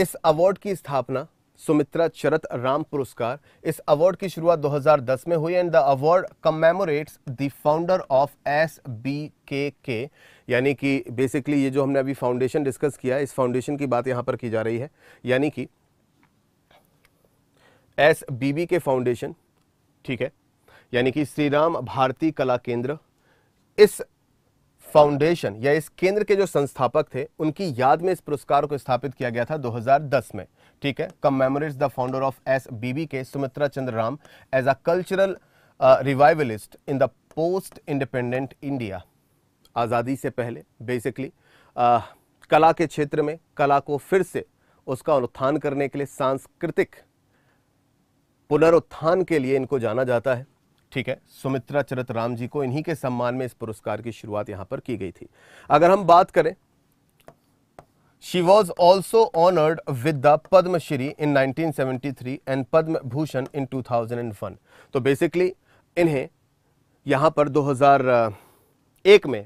इस अवार्ड की स्थापना सुमित्रा चरत राम पुरस्कार इस अवार्ड की शुरुआत 2010 में हुई and the award commemorates the founder of S B K K यानी कि बेसिकली ये जो हमने अभी फाउंडेशन डिस्कस किया इस फाउंडेशन की बात यहाँ पर की जा रही है यानी कि S B B K foundation ठीक है यानी कि श्री राम भारती कला केंद्र इस फाउंडेशन या इस केंद्र के जो संस्थापक थे उनकी याद में इस पुरस्कार को स्थापित किया गया था 2010 में ठीक है commemorates the founder of S B B K Sumitra Chandra Ram as a cultural revivalist in the post independent India आज़ादी से पहले बेसिकली uh, कला के क्षेत्र में कला को फिर से उसका अनुत्थान करने के लिए सांस्कृतिक पुनरुत्थान के लिए इनको जाना जाता है ठीक है सुमित्रा चरित राम जी को इन्हीं के सम्मान में इस पुरस्कार की शुरुआत यहां पर की गई थी अगर हम बात करें She was also honored with the Padma Shri in 1973 and Padma Bhushan in 2001. तो बेसिकली इन्हें यहाँ पर 2001 में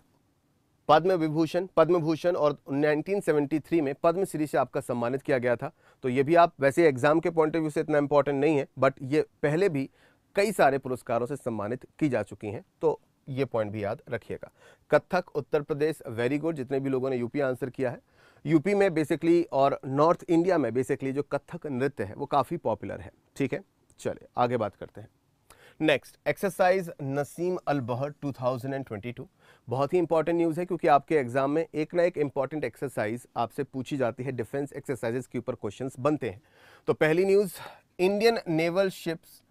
पद्म विभूषण पद्म भूषण और 1973 में पद्मश्री से आपका सम्मानित किया गया था तो ये भी आप वैसे एग्जाम के पॉइंट ऑफ व्यू से इतना इंपॉर्टेंट नहीं है बट ये पहले भी कई सारे पुरस्कारों से सम्मानित की जा चुकी हैं तो ये पॉइंट भी याद रखिएगा कथक उत्तर प्रदेश वेरी गुड जितने भी लोगों ने यूपी आंसर किया है यूपी में बेसिकली और नॉर्थ इंडिया में बेसिकली जो कथक नृत्य है वो काफ़ी पॉपुलर है ठीक है चलिए आगे बात करते हैं नेक्स्ट एक्सरसाइज नसीम अल बहर 2022 बहुत ही इंपॉर्टेंट न्यूज़ है क्योंकि आपके एग्जाम में एक ना एक इंपॉर्टेंट एक्सरसाइज आपसे पूछी जाती है डिफेंस एक्सरसाइजेस के ऊपर क्वेश्चंस बनते हैं तो पहली news Indian naval ships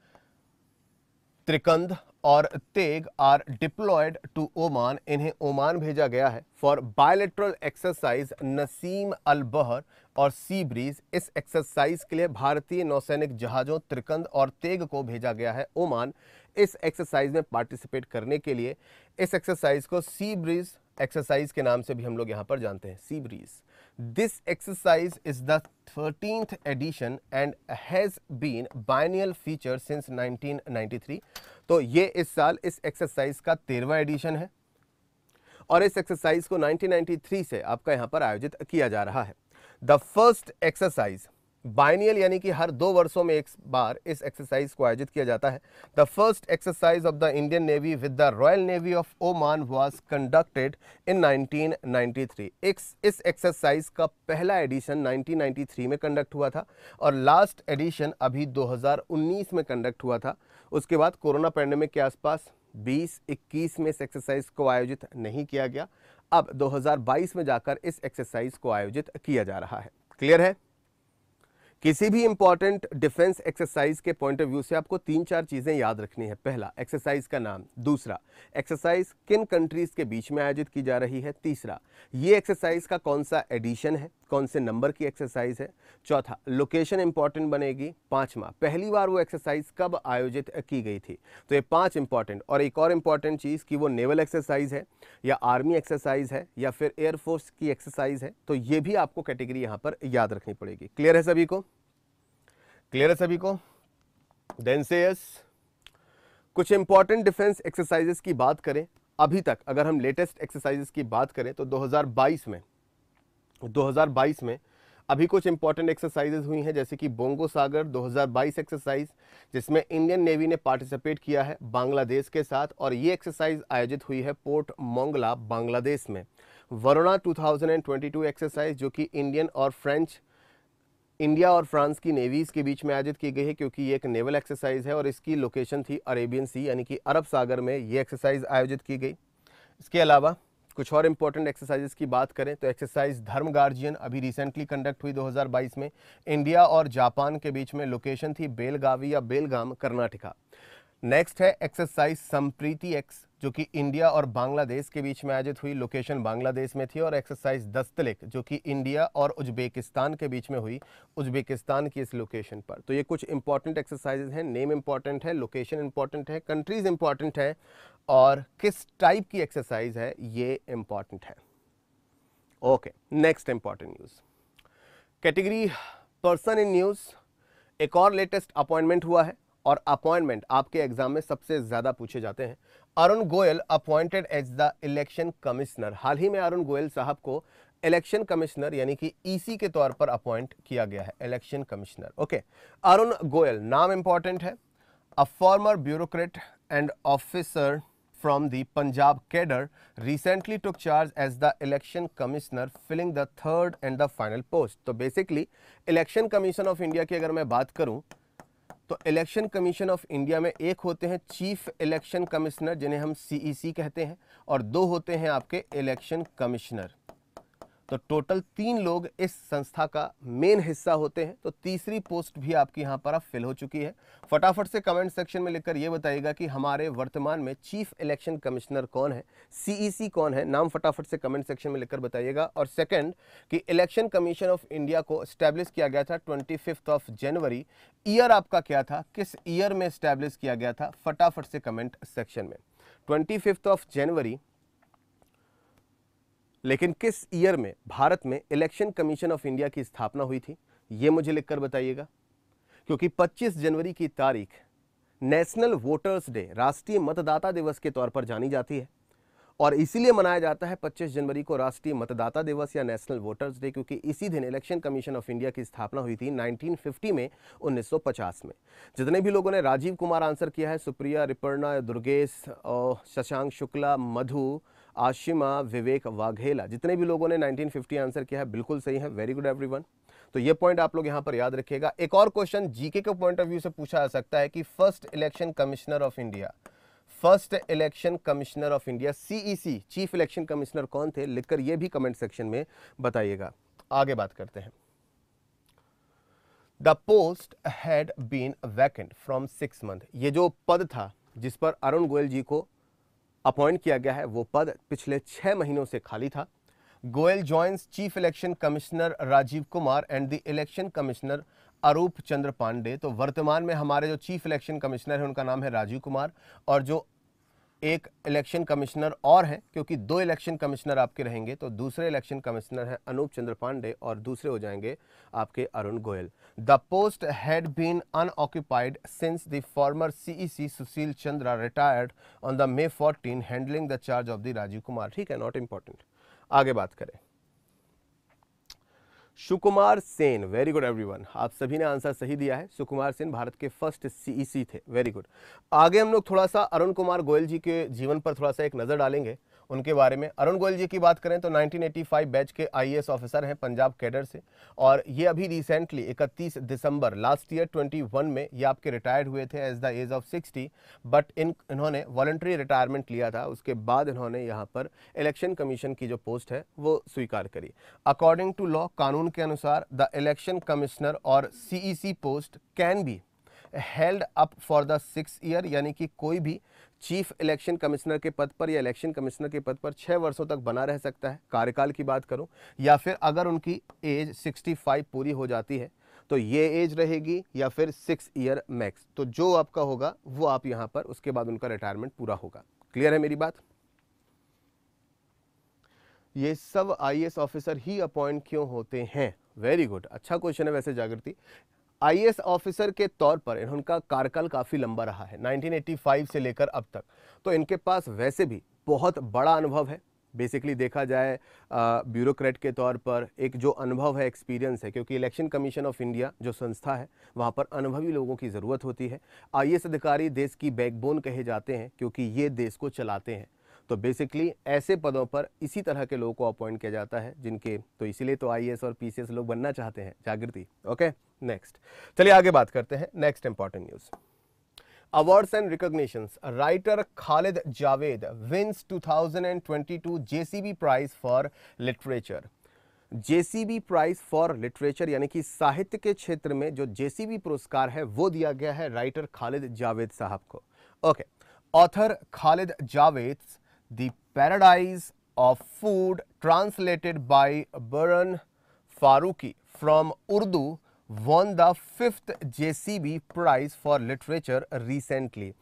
Trikand और Teg are deployed to Oman इन्हें ओमान भेजा गया है for bilateral exercise Naseem Al Bahr और सी ब्रीज इस एक्सरसाइज के लिए भारतीय नौसैनिक जहाज़ों त्रिकंद और तेग को भेजा गया है ओमान इस एक्सरसाइज में पार्टिसिपेट करने के लिए इस एक्सरसाइज को सी ब्रीज एक्सरसाइज के नाम से भी हम लोग यहाँ पर जानते हैं sea breeze This exercise is the 13th edition and has been biennial feature since 1993. तो ये इस साल इस एक्सरसाइज का तेरहवा एडिशन है और इस एक्सरसाइज को 1993 से आपका यहाँ पर आयोजित किया जा रहा है द फर्स्ट एक्सरसाइज बाइनियल यानी कि हर दो वर्षों में एक बार इस एक्सरसाइज को आयोजित किया जाता है the first exercise of the Indian navy with the royal navy of Oman was conducted in 1993 इस एक्सरसाइज का पहला एडिशन 1993 में कंडक्ट हुआ था और लास्ट एडिशन अभी 2019 में कंडक्ट हुआ था उसके बाद कोरोना पैंडमिक के आसपास बीस इक्कीस में इस एक्सरसाइज को आयोजित नहीं किया गया अब दो में जाकर इस एक्सरसाइज को आयोजित किया जा रहा है क्लियर है किसी भी इंपॉर्टेंट डिफेंस एक्सरसाइज के पॉइंट ऑफ व्यू से आपको तीन चार चीज़ें याद रखनी है पहला एक्सरसाइज का नाम दूसरा एक्सरसाइज किन कंट्रीज़ के बीच में आयोजित की जा रही है तीसरा ये एक्सरसाइज का कौन सा एडिशन है कौन से नंबर की एक्सरसाइज है चौथा लोकेशन इंपॉर्टेंट बनेगी पांचवा पहली बार वो एक्सरसाइज कब आयोजित की गई थी तो ये पांच इंपॉर्टेंट और एक और इंपॉर्टेंट चीज़ कि वो नेवल एक्सरसाइज है या आर्मी एक्सरसाइज है या फिर एयरफोर्स की एक्सरसाइज है तो ये भी आपको कैटेगरी यहां पर याद रखनी पड़ेगी क्लियर है सभी को क्लियर है सभी को देन से यस कुछ इंपॉर्टेंट डिफेंस एक्सरसाइजेस की बात करें अभी तक अगर हम लेटेस्ट एक्सरसाइजेस की बात करें तो 2022 में 2022 में अभी कुछ इंपॉर्टेंट एक्सरसाइजेज हुई हैं जैसे कि बोंगो सागर 2022 एक्सरसाइज जिसमें इंडियन नेवी ने पार्टिसिपेट किया है बांग्लादेश के साथ और ये एक्सरसाइज आयोजित हुई है पोर्ट मोंगला बांग्लादेश में वरुणा 2022 एक्सरसाइज जो कि इंडियन और फ्रेंच इंडिया और फ्रांस की नेवीज़ के बीच में आयोजित की गई है क्योंकि ये एक नेवल एक्सरसाइज है और इसकी लोकेशन थी अरेबियन सी यानी कि अरब सागर में ये एक्सरसाइज आयोजित की गई इसके अलावा कुछ और इम्पोर्टेंट एक्सरसाइजेस की बात करें तो एक्सरसाइज धर्म गार्जियन अभी रिसेंटली कंडक्ट हुई 2022 में इंडिया और जापान के बीच में लोकेशन थी बेलगावी या बेलगाम कर्नाटका नेक्स्ट है एक्सरसाइज संप्रीति एक्स जो कि इंडिया और बांग्लादेश के बीच में आयोजित हुई लोकेशन बांग्लादेश में थी और एक्सरसाइज दस्तलिक जो कि इंडिया और उज्बेकिस्तान के बीच में हुई उज्बेकिस्तान की इस लोकेशन पर तो ये कुछ इंपॉर्टेंट एक्सरसाइजेज हैं नेम इंपॉर्टेंट है लोकेशन इंपॉर्टेंट है कंट्रीज इंपॉर्टेंट है और किस टाइप की एक्सरसाइज है ये इम्पॉर्टेंट है okay next important news category person in news एक और लेटेस्ट अपॉइंटमेंट हुआ है और अपॉइंटमेंट आपके एग्जाम में सबसे ज़्यादा पूछे जाते हैं Arun Goyal appointed as the election commissioner हाल ही में अरुण गोयल साहब को इलेक्शन कमिश्नर यानी कि ईसी e के तौर पर अपॉइंट किया गया है election commissioner okay Arun Goyal नाम इंपॉर्टेंट है a former bureaucrat and officer from the Punjab cadre recently took charge as the election commissioner filling the third and the final post तो basically election commission of India की अगर मैं बात करूं तो election commission of India में एक होते हैं चीफ इलेक्शन कमिश्नर जिन्हें हम सीईसी e कहते हैं और दो होते हैं आपके इलेक्शन कमिश्नर तो टोटल तीन लोग इस संस्था का मेन हिस्सा होते हैं तो तीसरी पोस्ट भी आपकी यहाँ पर अब फिल हो चुकी है फटाफट से कमेंट सेक्शन में लिखकर यह बताइएगा कि हमारे वर्तमान में चीफ इलेक्शन कमिश्नर कौन है सीईसी e कौन है नाम फटाफट से कमेंट सेक्शन में लिखकर बताइएगा और सेकंड कि इलेक्शन कमीशन ऑफ इंडिया को स्टैब्लिश किया गया था ट्वेंटी ऑफ जनवरी ईयर आपका क्या था किस ईयर में स्टैब्लिश किया गया था फटाफट से कमेंट सेक्शन में ट्वेंटी ऑफ जनवरी लेकिन किस ईयर में भारत में इलेक्शन कमीशन ऑफ इंडिया की स्थापना हुई थी ये मुझे लिखकर बताइएगा क्योंकि 25 जनवरी की तारीख नेशनल वोटर्स डे राष्ट्रीय मतदाता दिवस के तौर पर जानी जाती है और इसीलिए मनाया जाता है 25 जनवरी को राष्ट्रीय मतदाता दिवस या नेशनल वोटर्स डे क्योंकि इसी दिन इलेक्शन कमीशन ऑफ इंडिया की स्थापना हुई थी 1950 में 1950 में जितने भी लोगों ने राजीव कुमार आंसर किया है सुप्रिया रिपर्णा दुर्गेश शशांक शुक्ला मधु आशिमा विवेक वाघेला जितने भी लोगों ने 1950 आंसर किया है बिल्कुल सही है वेरी गुड एवरीवन तो ये पॉइंट आप लोग यहाँ पर याद रखिएगा एक और क्वेश्चन जीके के पॉइंट ऑफ व्यू से पूछा जा सकता है कि first election commissioner of India first election commissioner of India CEC chief election commissioner कौन थे लिखकर यह भी कमेंट सेक्शन में बताइएगा आगे बात करते हैं the post had been vacant from six month ये जो पद था जिस पर अरुण गोयल जी को अपॉइंट किया गया है वो पद पिछले छह महीनों से खाली था Goyal joins chief election commissioner Rajiv Kumar and the election commissioner Arup Chandra Pandey तो वर्तमान में हमारे जो चीफ इलेक्शन कमिश्नर है उनका नाम है राजीव कुमार और जो एक इलेक्शन कमिश्नर और हैं क्योंकि दो इलेक्शन कमिश्नर आपके रहेंगे तो दूसरे इलेक्शन कमिश्नर हैं अनूप चंद्र पांडे और दूसरे हो जाएंगे आपके Arun Goyal the post had been unoccupied since the former CEC Sushil Chandra retired on the May fourteen handling the charge of the Rajiv Kumar ठीक है नॉट इम्पॉर्टेंट आगे बात करें Sukumar Sen very good everyone आप सभी ने आंसर सही दिया है सुकुमार सेन भारत के फर्स्ट सीईसी e थे वेरी गुड आगे हम लोग थोड़ा सा अरुण कुमार गोयल जी के जीवन पर थोड़ा सा एक नज़र डालेंगे उनके बारे में अरुण गोयल जी की बात करें तो 1985 बैच के आईएएस ऑफिसर हैं पंजाब कैडर से और ये अभी रिसेंटली 31 दिसंबर लास्ट ईयर 21 में ये आपके रिटायर्ड हुए थे as the age of 60 but in इन्होंने वॉलन्ट्री रिटायरमेंट लिया था उसके बाद इन्होंने यहाँ पर इलेक्शन कमीशन की जो पोस्ट है वो स्वीकार करी अकॉर्डिंग टू लॉ कानून के अनुसार द इलेक्शन कमिश्नर और C post can be held up for the six year यानी कि कोई भी चीफ इलेक्शन कमिश्नर के पद पर या इलेक्शन कमिश्नर के पद पर छः वर्षों तक बना रह सकता है कार्यकाल की बात करूं या फिर अगर उनकी एज 65 पूरी हो जाती है तो ये एज रहेगी या फिर सिक्स ईयर मैक्स तो जो आपका होगा वो आप यहाँ पर उसके बाद उनका रिटायरमेंट पूरा होगा क्लियर है मेरी बात ये सब आईएएस ऑफिसर ही अपॉइंट क्यों होते हैं वेरी गुड अच्छा क्वेश्चन है वैसे जागृति आईएएस ऑफिसर के तौर पर इनका कार्यकाल काफ़ी लंबा रहा है 1985 से लेकर अब तक तो इनके पास वैसे भी बहुत बड़ा अनुभव है बेसिकली देखा जाए ब्यूरोक्रेट के तौर पर एक जो अनुभव है एक्सपीरियंस है क्योंकि इलेक्शन कमीशन ऑफ इंडिया जो संस्था है वहाँ पर अनुभवी लोगों की ज़रूरत होती है आई अधिकारी देश की बैकबोन कहे जाते हैं क्योंकि ये देश को चलाते हैं तो बेसिकली ऐसे पदों पर इसी तरह के लोगों को अपॉइंट किया जाता है जिनके तो इसीलिए तो आई और पी लोग बनना चाहते हैं जागृति ओके नेक्स्ट चलिए आगे बात करते हैं next important news awards and recognition writer Khalid Javed wins 2022 JCB prize for literature JCB prize for literature यानी कि साहित्य के क्षेत्र में जो जेसीबी पुरस्कार है वो दिया गया है राइटर खालिद जावेद साहब को okay author Khalid Javed's The Paradise of Food translated by Burhan Faruqi from Urdu won the 5th JCB prize for literature recently.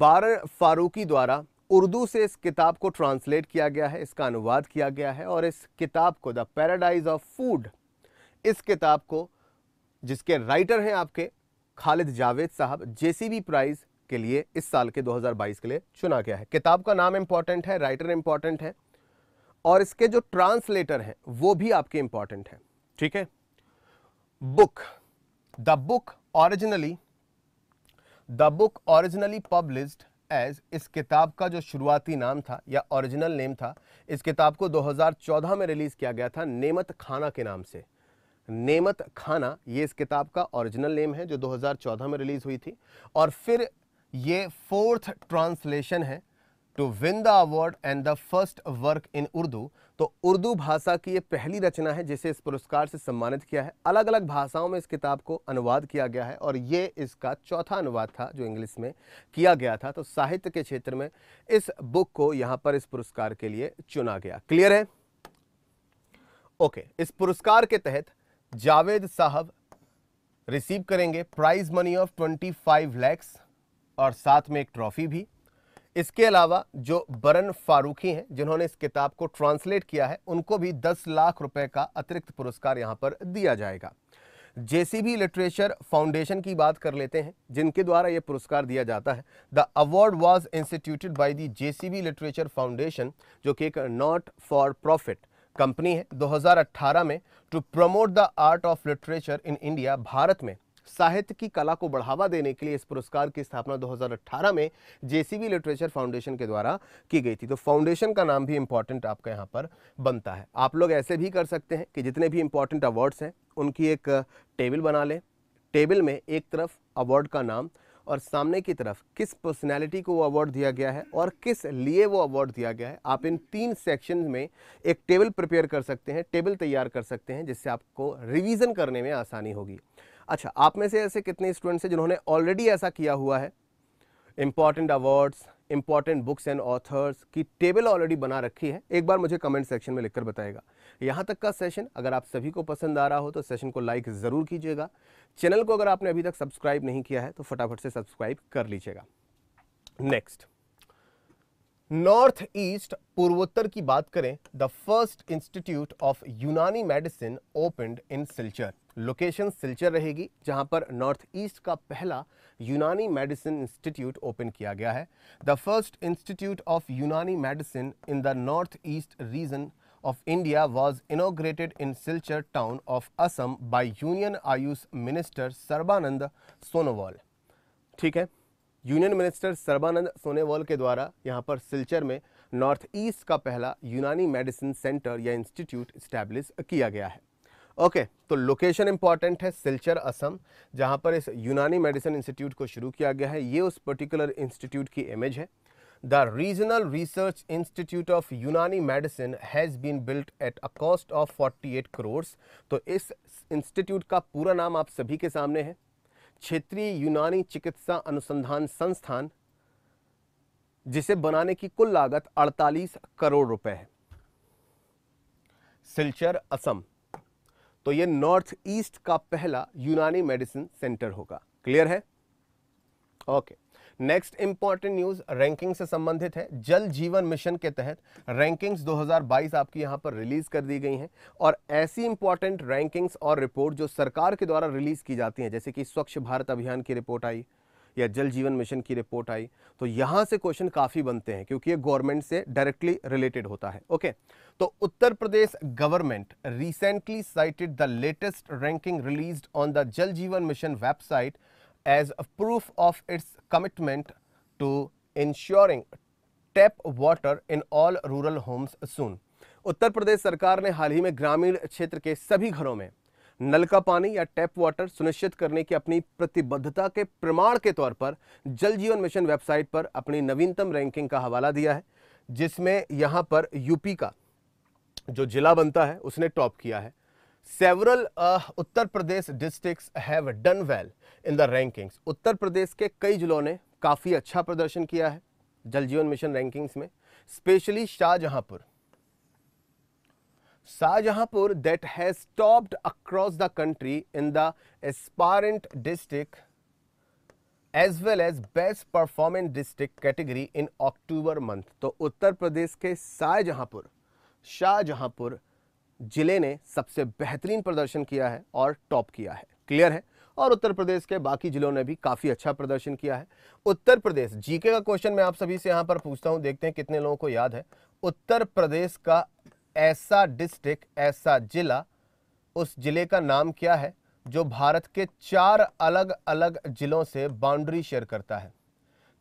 Baran Farooqi द्वारा उर्दू से इस किताब को ट्रांसलेट किया गया है इसका अनुवाद किया गया है और इस किताब को द पैराडाइज ऑफ फूड इस किताब को जिसके राइटर हैं आपके खालिद जावेद साहब जेसीबी प्राइज़ के लिए इस साल के 2022 के लिए चुना गया है किताब का नाम इंपॉर्टेंट है राइटर इंपॉर्टेंट है और इसके जो ट्रांसलेटर हैं वो भी आपके इंपॉर्टेंट हैं ठीक है book the book originally the book originally publish as इस किताब का जो शुरुआती नाम था या ओरिजिनल नेम था इस किताब को 2014 में रिलीज किया गया था नेमत खाना के नाम से नेमत खाना ये इस किताब का ओरिजिनल नेम है जो 2014 में रिलीज हुई थी और फिर ये फोर्थ ट्रांसलेशन है to win the award and the first work in Urdu तो उर्दू भाषा की ये पहली रचना है जिसे इस पुरस्कार से सम्मानित किया है अलग अलग भाषाओं में इस किताब को अनुवाद किया गया है और ये इसका चौथा अनुवाद था जो इंग्लिश में किया गया था तो साहित्य के क्षेत्र में इस बुक को यहाँ पर इस पुरस्कार के लिए चुना गया क्लियर है ओके इस पुरस्कार के तहत जावेद साहब रिसीव करेंगे prize money of twenty five lakhs और साथ में एक ट्रॉफ़ी भी इसके अलावा जो बरन फारूकी हैं जिन्होंने इस किताब को ट्रांसलेट किया है उनको भी 10 लाख रुपए का अतिरिक्त पुरस्कार यहां पर दिया जाएगा जेसीबी लिटरेचर फाउंडेशन की बात कर लेते हैं जिनके द्वारा ये पुरस्कार दिया जाता है the award was instituted by the JCB literature foundation जो कि एक नॉट फॉर प्रॉफिट कंपनी है 2018 में to promote the art of literature in India Bharat में साहित्य की कला को बढ़ावा देने के लिए इस पुरस्कार की स्थापना 2018 में जेसीबी लिटरेचर फाउंडेशन के द्वारा की गई थी तो फाउंडेशन का नाम भी इम्पॉर्टेंट आपका यहाँ पर बनता है आप लोग ऐसे भी कर सकते हैं कि जितने भी इम्पॉर्टेंट अवार्ड्स हैं उनकी एक टेबल बना लें टेबल में एक तरफ अवार्ड का नाम और सामने की तरफ किस पर्सनैलिटी को वो अवार्ड दिया गया है और किस लिए वो अवार्ड दिया गया है आप इन तीन सेक्शन में एक टेबल प्रिपेयर कर सकते हैं टेबल तैयार कर सकते हैं जिससे आपको रिवीजन करने में आसानी होगी अच्छा आप में से ऐसे कितने स्टूडेंट्स हैं जिन्होंने ऑलरेडी ऐसा किया हुआ है important awards important books and authors की टेबल ऑलरेडी बना रखी है एक बार मुझे कमेंट सेक्शन में लिखकर बताएगा यहाँ तक का सेशन अगर आप सभी को पसंद आ रहा हो तो सेशन को लाइक ज़रूर कीजिएगा चैनल को अगर आपने अभी तक सब्सक्राइब नहीं किया है तो फटाफट से सब्सक्राइब कर लीजिएगा नेक्स्ट नॉर्थ ईस्ट पूर्वोत्तर की बात करें the first institute of Unani medicine open in Silchar location Silchar रहेगी जहां पर नॉर्थ ईस्ट का पहला यूनानी मेडिसिन इंस्टीट्यूट ओपन किया गया है the first institute of Unani medicine in the north east region of India was inaugurated in Silchar town of Assam by union AYUSH minister Sarbananda Sonowal ठीक है यूनियन मिनिस्टर सर्बानंद सोनेवाल के द्वारा यहाँ पर सिलचर में नॉर्थ ईस्ट का पहला यूनानी मेडिसिन सेंटर या इंस्टीट्यूट इस्टेब्लिश किया गया है ओके okay, तो लोकेशन इंपॉर्टेंट है सिल्चर असम जहां पर इस यूनानी मेडिसिन इंस्टीट्यूट को शुरू किया गया है ये उस पर्टिकुलर इंस्टीट्यूट की इमेज है the regional research institute of Unani medicine has been built at a cost of 48 eight crores. तो इस इंस्टीट्यूट का पूरा नाम आप सभी के सामने है क्षेत्रीय यूनानी चिकित्सा अनुसंधान संस्थान जिसे बनाने की कुल लागत 48 करोड़ रुपए है सिल्चर असम तो ये नॉर्थ ईस्ट का पहला यूनानी मेडिसिन सेंटर होगा क्लियर है okay next important news ranking से संबंधित है जल जीवन मिशन के तहत रैंकिंग्स 2022 आपकी यहां पर रिलीज कर दी गई हैं और ऐसी इंपॉर्टेंट रैंकिंग्स और रिपोर्ट जो सरकार के द्वारा रिलीज की जाती हैं जैसे कि स्वच्छ भारत अभियान की रिपोर्ट आई या जल जीवन मिशन की रिपोर्ट आई तो यहाँ से क्वेश्चन काफ़ी बनते हैं क्योंकि ये गवर्नमेंट से डायरेक्टली रिलेटेड होता है ओके तो Uttar Pradesh government recently cited the latest ranking release on the Jal Jeevan mission website as proof of its commitment to ensuring tap water in all rural homes soon Uttar Pradesh सरकार ने हाल ही में ग्रामीण क्षेत्र के सभी घरों में नल का पानी या टैप वाटर सुनिश्चित करने की अपनी प्रतिबद्धता के प्रमाण के तौर पर जल जीवन मिशन वेबसाइट पर अपनी नवीनतम रैंकिंग का हवाला दिया है जिसमें यहाँ पर यूपी का जो जिला बनता है उसने टॉप किया है several Uttar Pradesh district have done well in the rankings Uttar Pradesh के कई जिलों ने काफ़ी अच्छा प्रदर्शन किया है जल जीवन मिशन रैंकिंग्स में specially Shahjahanpur Shahjahanpur that has topped across the country in the aspirant district as well as best performance district category in October month तो उत्तर प्रदेश के शाहजहांपुर शाहजहांपुर जिले ने सबसे बेहतरीन प्रदर्शन किया है और टॉप किया है क्लियर है और उत्तर प्रदेश के बाकी जिलों ने भी काफ़ी अच्छा प्रदर्शन किया है उत्तर प्रदेश जीके का क्वेश्चन मैं आप सभी से यहाँ पर पूछता हूँ देखते हैं कितने लोगों को याद है उत्तर प्रदेश का ऐसा डिस्ट्रिक्ट ऐसा ज़िला उस ज़िले का नाम क्या है जो भारत के चार अलग अलग ज़िलों से बाउंड्री शेयर करता है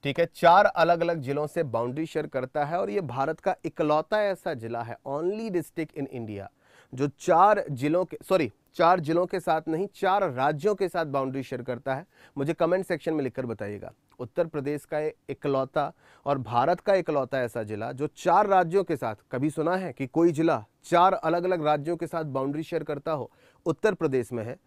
ठीक है चार अलग अलग ज़िलों से बाउंड्री शेयर करता है और ये भारत का इकलौता ऐसा ज़िला है ओनली डिस्ट्रिक्ट इन इंडिया जो चार ज़िलों के सॉरी चार जिलों के साथ नहीं चार राज्यों के साथ बाउंड्री शेयर करता है मुझे कमेंट सेक्शन में लिखकर बताइएगा उत्तर प्रदेश का इकलौता और भारत का इकलौता ऐसा जिला जो चार राज्यों के साथ कभी सुना है कि कोई जिला चार अलग अलग राज्यों के साथ बाउंड्री शेयर करता हो उत्तर प्रदेश में है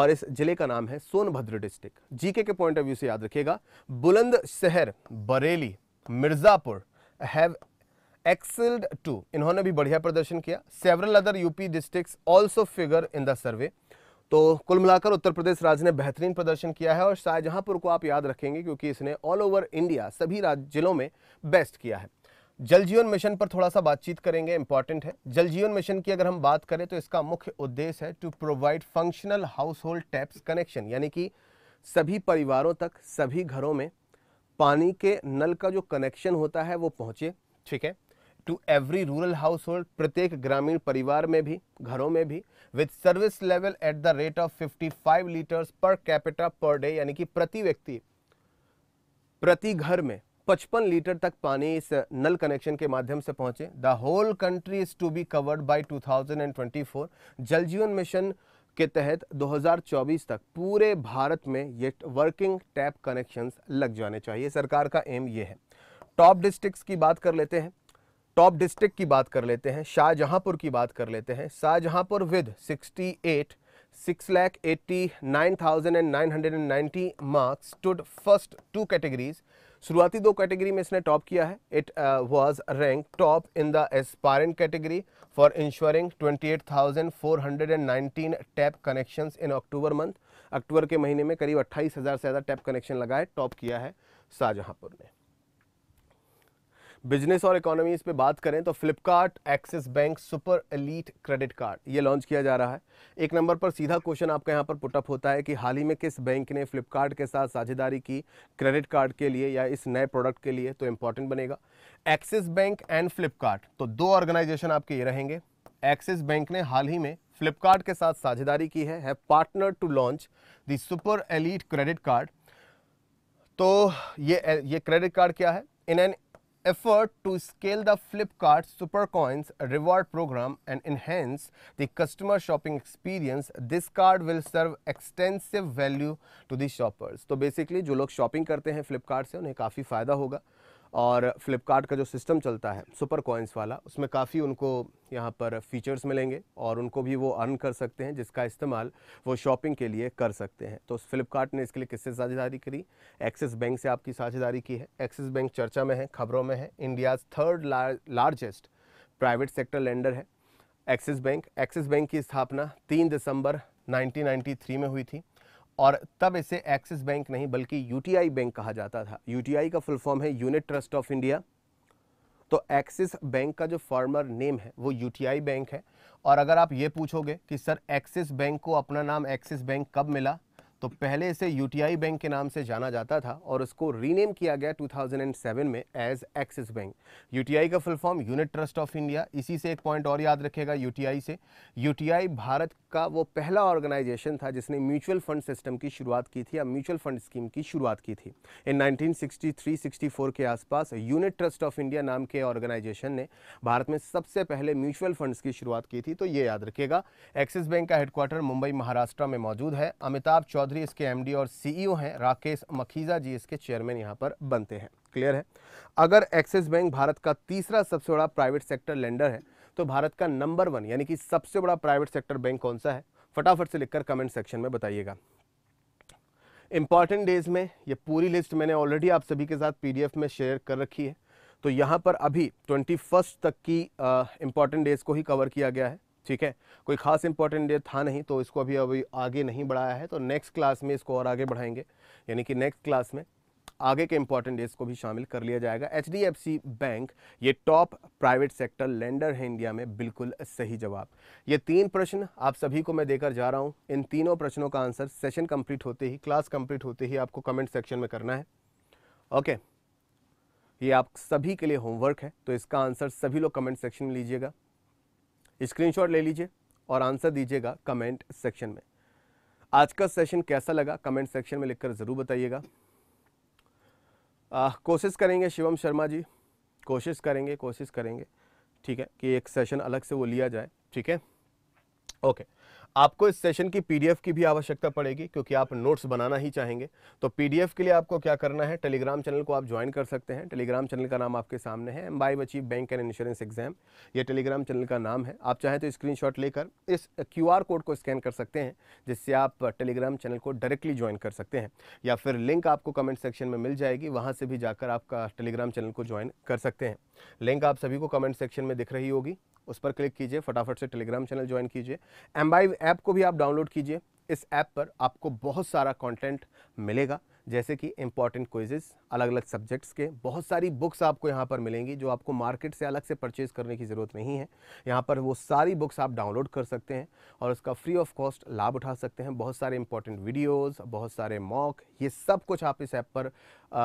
और इस जिले का नाम है सोनभद्र डिस्ट्रिक्ट जीके के पॉइंट ऑफ व्यू से याद रखिएगा Bulandshahr Bareilly Mirzapur have excelled too इन्होंने भी बढ़िया प्रदर्शन किया several other UP district also figure in the survey तो कुल मिलाकर उत्तर प्रदेश राज्य ने बेहतरीन प्रदर्शन किया है और शाहजहांपुर को आप याद रखेंगे क्योंकि इसने ऑल ओवर इंडिया सभी राज्य जिलों में बेस्ट किया है जल जीवन मिशन पर थोड़ा सा बातचीत करेंगे इंपॉर्टेंट है जल जीवन मिशन की अगर हम बात करें तो इसका मुख्य उद्देश्य है to provide functional household taps connection यानी कि सभी परिवारों तक सभी घरों में पानी के नल का जो कनेक्शन होता है वो पहुँचे ठीक है to every rural household प्रत्येक ग्रामीण परिवार में भी घरों में भी with service level at the rate of 55 litres per capita per day यानी कि प्रति व्यक्ति प्रति घर में 55 लीटर तक पानी इस नल कनेक्शन के माध्यम से पहुंचे the whole country is to be covered twenty 2024 Jal Jeevan mission के तहत 2024 तक पूरे भारत में ये वर्किंग टैप कनेक्शंस लग जाने चाहिए सरकार का एम ये है टॉप डिस्ट्रिक्ट्स की बात कर लेते हैं टॉप डिस्ट्रिक्ट की बात कर लेते हैं शाहजहांपुर की बात कर लेते हैं Shahjahanpur with 68 six lakh eighty nine thousand and nine hundred and ninety marks टूड फर्स्ट टू कैटेगरीज शुरुआती दो कैटेगरी में इसने टॉप किया है it was rank top in the aspirant category for ensuring 28,419 tap connections in October month अक्टूबर के महीने में करीब 28,000 से ज़्यादा टैप कनेक्शन लगाए टॉप किया है शाहजहांपुर ने बिजनेस और इकोनॉमी इस पर बात करें तो Flipkart Axis bank super elite credit card ये लॉन्च किया जा रहा है एक नंबर पर सीधा क्वेश्चन आपका यहाँ पर पुटअप होता है कि हाल ही में किस बैंक ने फ्लिपकार्ट के साथ साझेदारी की क्रेडिट कार्ड के लिए या इस नए प्रोडक्ट के लिए तो इंपॉर्टेंट बनेगा एक्सिस बैंक एंड फ्लिपकार्ट तो दो ऑर्गेनाइजेशन आपके ये रहेंगे एक्सिस बैंक ने हाल ही में फ्लिपकार्ट के साथ साझेदारी की है have partner to launch the super elite credit card तो ये ये क्रेडिट कार्ड क्या है in an effort to scale the Flipkart Supercoins reward program and enhance the customer shopping experience, this card will serve extensive value to the shoppers. So basically जो लोग shopping करते हैं Flipkart से उन्हें काफ़ी फ़ायदा होगा और फ्लिपकार्ट का जो सिस्टम चलता है सुपर कॉइन्स वाला उसमें काफ़ी उनको यहाँ पर फीचर्स मिलेंगे और उनको भी वो अर्न कर सकते हैं जिसका इस्तेमाल वो शॉपिंग के लिए कर सकते हैं तो फ्लिपकार्ट ने इसके लिए किससे साझेदारी करी एक्सिस बैंक से आपकी साझेदारी की है एक्सिस बैंक चर्चा में है खबरों में है India's third largest private sector lender है एक्सिस बैंक एक्सिस बैंक की स्थापना तीन दिसंबर नाइनटीन में हुई थी और तब इसे एक्सिस बैंक नहीं बल्कि यूटीआई बैंक कहा जाता था यूटीआई का फुल फॉर्म है यूनिट ट्रस्ट ऑफ इंडिया तो एक्सिस बैंक का जो फॉर्मर नेम है वो यूटीआई बैंक है और अगर आप ये पूछोगे कि सर एक्सिस बैंक को अपना नाम एक्सिस बैंक कब मिला तो पहले इसे यूटीआई बैंक के नाम से जाना जाता था और उसको रीनेम किया गया 2007 में एज एक्सिस बैंक यूटीआई का full form unit trust of India इसी से एक पॉइंट और याद रखेगा यूटीआई से यूटीआई भारत का वो पहला ऑर्गेनाइजेशन था जिसने म्यूचुअल फंड सिस्टम की शुरुआत की थी या म्यूचुअल फंड स्कीम की शुरुआत की थी इन 1963-64 के आसपास यूनिट ट्रस्ट ऑफ इंडिया नाम के ऑर्गेनाइजेशन ने भारत में सबसे पहले म्यूचुअल फंड्स की शुरुआत की थी तो ये याद रखेगा एक्सिस बैंक का हेडक्वार्टर मुंबई महाराष्ट्र में मौजूद है अमिताभ चौधरी चौधरी इसके एमडी और सीईओ e हैं राकेश मखीजा जी इसके चेयरमैन यहाँ पर बनते हैं क्लियर है अगर एक्सिस बैंक भारत का तीसरा सबसे बड़ा प्राइवेट सेक्टर लेंडर है तो भारत का नंबर वन यानी कि सबसे बड़ा प्राइवेट सेक्टर बैंक कौन सा है फटाफट से लिखकर कमेंट सेक्शन में बताइएगा इंपॉर्टेंट डेज में ये पूरी लिस्ट मैंने ऑलरेडी आप सभी के साथ पीडीएफ में शेयर कर रखी है तो यहां पर अभी ट्वेंटी तक की इम्पॉर्टेंट डेज को ही कवर किया गया है ठीक है कोई खास इंपॉर्टेंट डेट था नहीं तो इसको अभी अभी आगे नहीं बढ़ाया है तो नेक्स्ट क्लास में इसको और आगे बढ़ाएंगे यानी कि नेक्स्ट क्लास में आगे के इंपॉर्टेंट डेट्स को भी शामिल कर लिया जाएगा एच बैंक ये टॉप प्राइवेट सेक्टर लेंडर है इंडिया में बिल्कुल सही जवाब ये तीन प्रश्न आप सभी को मैं देकर जा रहा हूँ इन तीनों प्रश्नों का आंसर सेशन कंप्लीट होते ही क्लास कंप्लीट होते ही आपको कमेंट सेक्शन में करना है ओके ये आप सभी के लिए होमवर्क है तो इसका आंसर सभी लोग कमेंट सेक्शन में लीजिएगा स्क्रीनशॉट ले लीजिए और आंसर दीजिएगा कमेंट सेक्शन में आज का सेशन कैसा लगा कमेंट सेक्शन में लिखकर ज़रूर बताइएगा कोशिश करेंगे शिवम शर्मा जी कोशिश करेंगे कोशिश करेंगे ठीक है कि एक सेशन अलग से वो लिया जाए ठीक है ओके आपको इस सेशन की पीडीएफ की भी आवश्यकता पड़ेगी क्योंकि आप नोट्स बनाना ही चाहेंगे तो पीडीएफ के लिए आपको क्या करना है टेलीग्राम चैनल को आप ज्वाइन कर सकते हैं टेलीग्राम चैनल का नाम आपके सामने है एम्बाई बची बैंक एंड इंश्योरेंस एग्जाम ये टेलीग्राम चैनल का नाम है आप चाहें तो स्क्रीन लेकर इस क्यू कोड को स्कैन कर सकते हैं जिससे आप टेलीग्राम चैनल को डायरेक्टली ज्वाइन कर सकते हैं या फिर लिंक आपको कमेंट सेक्शन में मिल जाएगी वहाँ से भी जाकर आपका टेलीग्राम चैनल को ज्वाइन कर सकते हैं लिंक आप सभी को कमेंट सेक्शन में दिख रही होगी उस पर क्लिक कीजिए फटाफट से टेलीग्राम चैनल ज्वाइन कीजिए बाइव ऐप को भी आप डाउनलोड कीजिए इस ऐप पर आपको बहुत सारा कंटेंट मिलेगा जैसे कि इम्पॉर्टेंट क्विजेस अलग अलग सब्जेक्ट्स के बहुत सारी बुक्स आपको यहाँ पर मिलेंगी जो आपको मार्केट से अलग से परचेज़ करने की ज़रूरत नहीं है यहाँ पर वो सारी बुक्स आप डाउनलोड कर सकते हैं और उसका फ्री ऑफ कॉस्ट लाभ उठा सकते हैं बहुत सारे इंपॉर्टेंट वीडियोज़ बहुत सारे मॉक ये सब कुछ आप इस ऐप पर आ,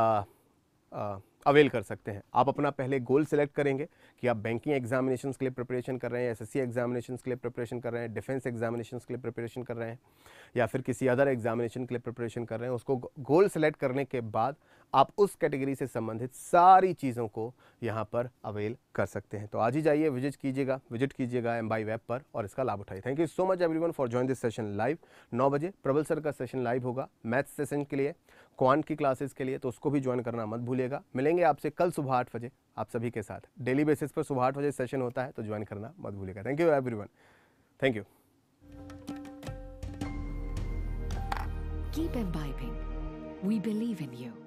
आ, अवेल कर सकते हैं आप अपना पहले गोल सेलेक्ट करेंगे कि आप बैंकिंग एग्जामिनेशन के लिए प्रिपरेशन कर रहे हैं एसएससी एग्जामिनेशन के लिए प्रिपरेशन कर रहे हैं डिफेंस एग्जामिनेशन के लिए प्रिपरेशन कर रहे हैं या फिर किसी अदर एग्जामिनेशन के लिए प्रिपरेशन कर रहे हैं उसको गोल सेलेक्ट करने के बाद आप उस कैटेगरी से संबंधित सारी चीज़ों को यहाँ पर अवेल कर सकते हैं तो आज ही जाइए विजिट कीजिएगा विजिट कीजिएगा एम बाई वेब पर और इसका लाभ उठाइए thank you so much every for join this session live नौ बजे प्रबल सर का सेशन लाइव होगा मैथ्स सेशन के लिए क्वांट की क्लासेस के लिए तो उसको भी ज्वाइन करना मत भूलिएगा मिलेंगे आपसे कल सुबह आठ बजे आप सभी के साथ डेली बेसिस पर सुबह आठ बजे सेशन होता है तो ज्वाइन करना मत भूलिएगा thank you one thank you am imbibing. We believe in you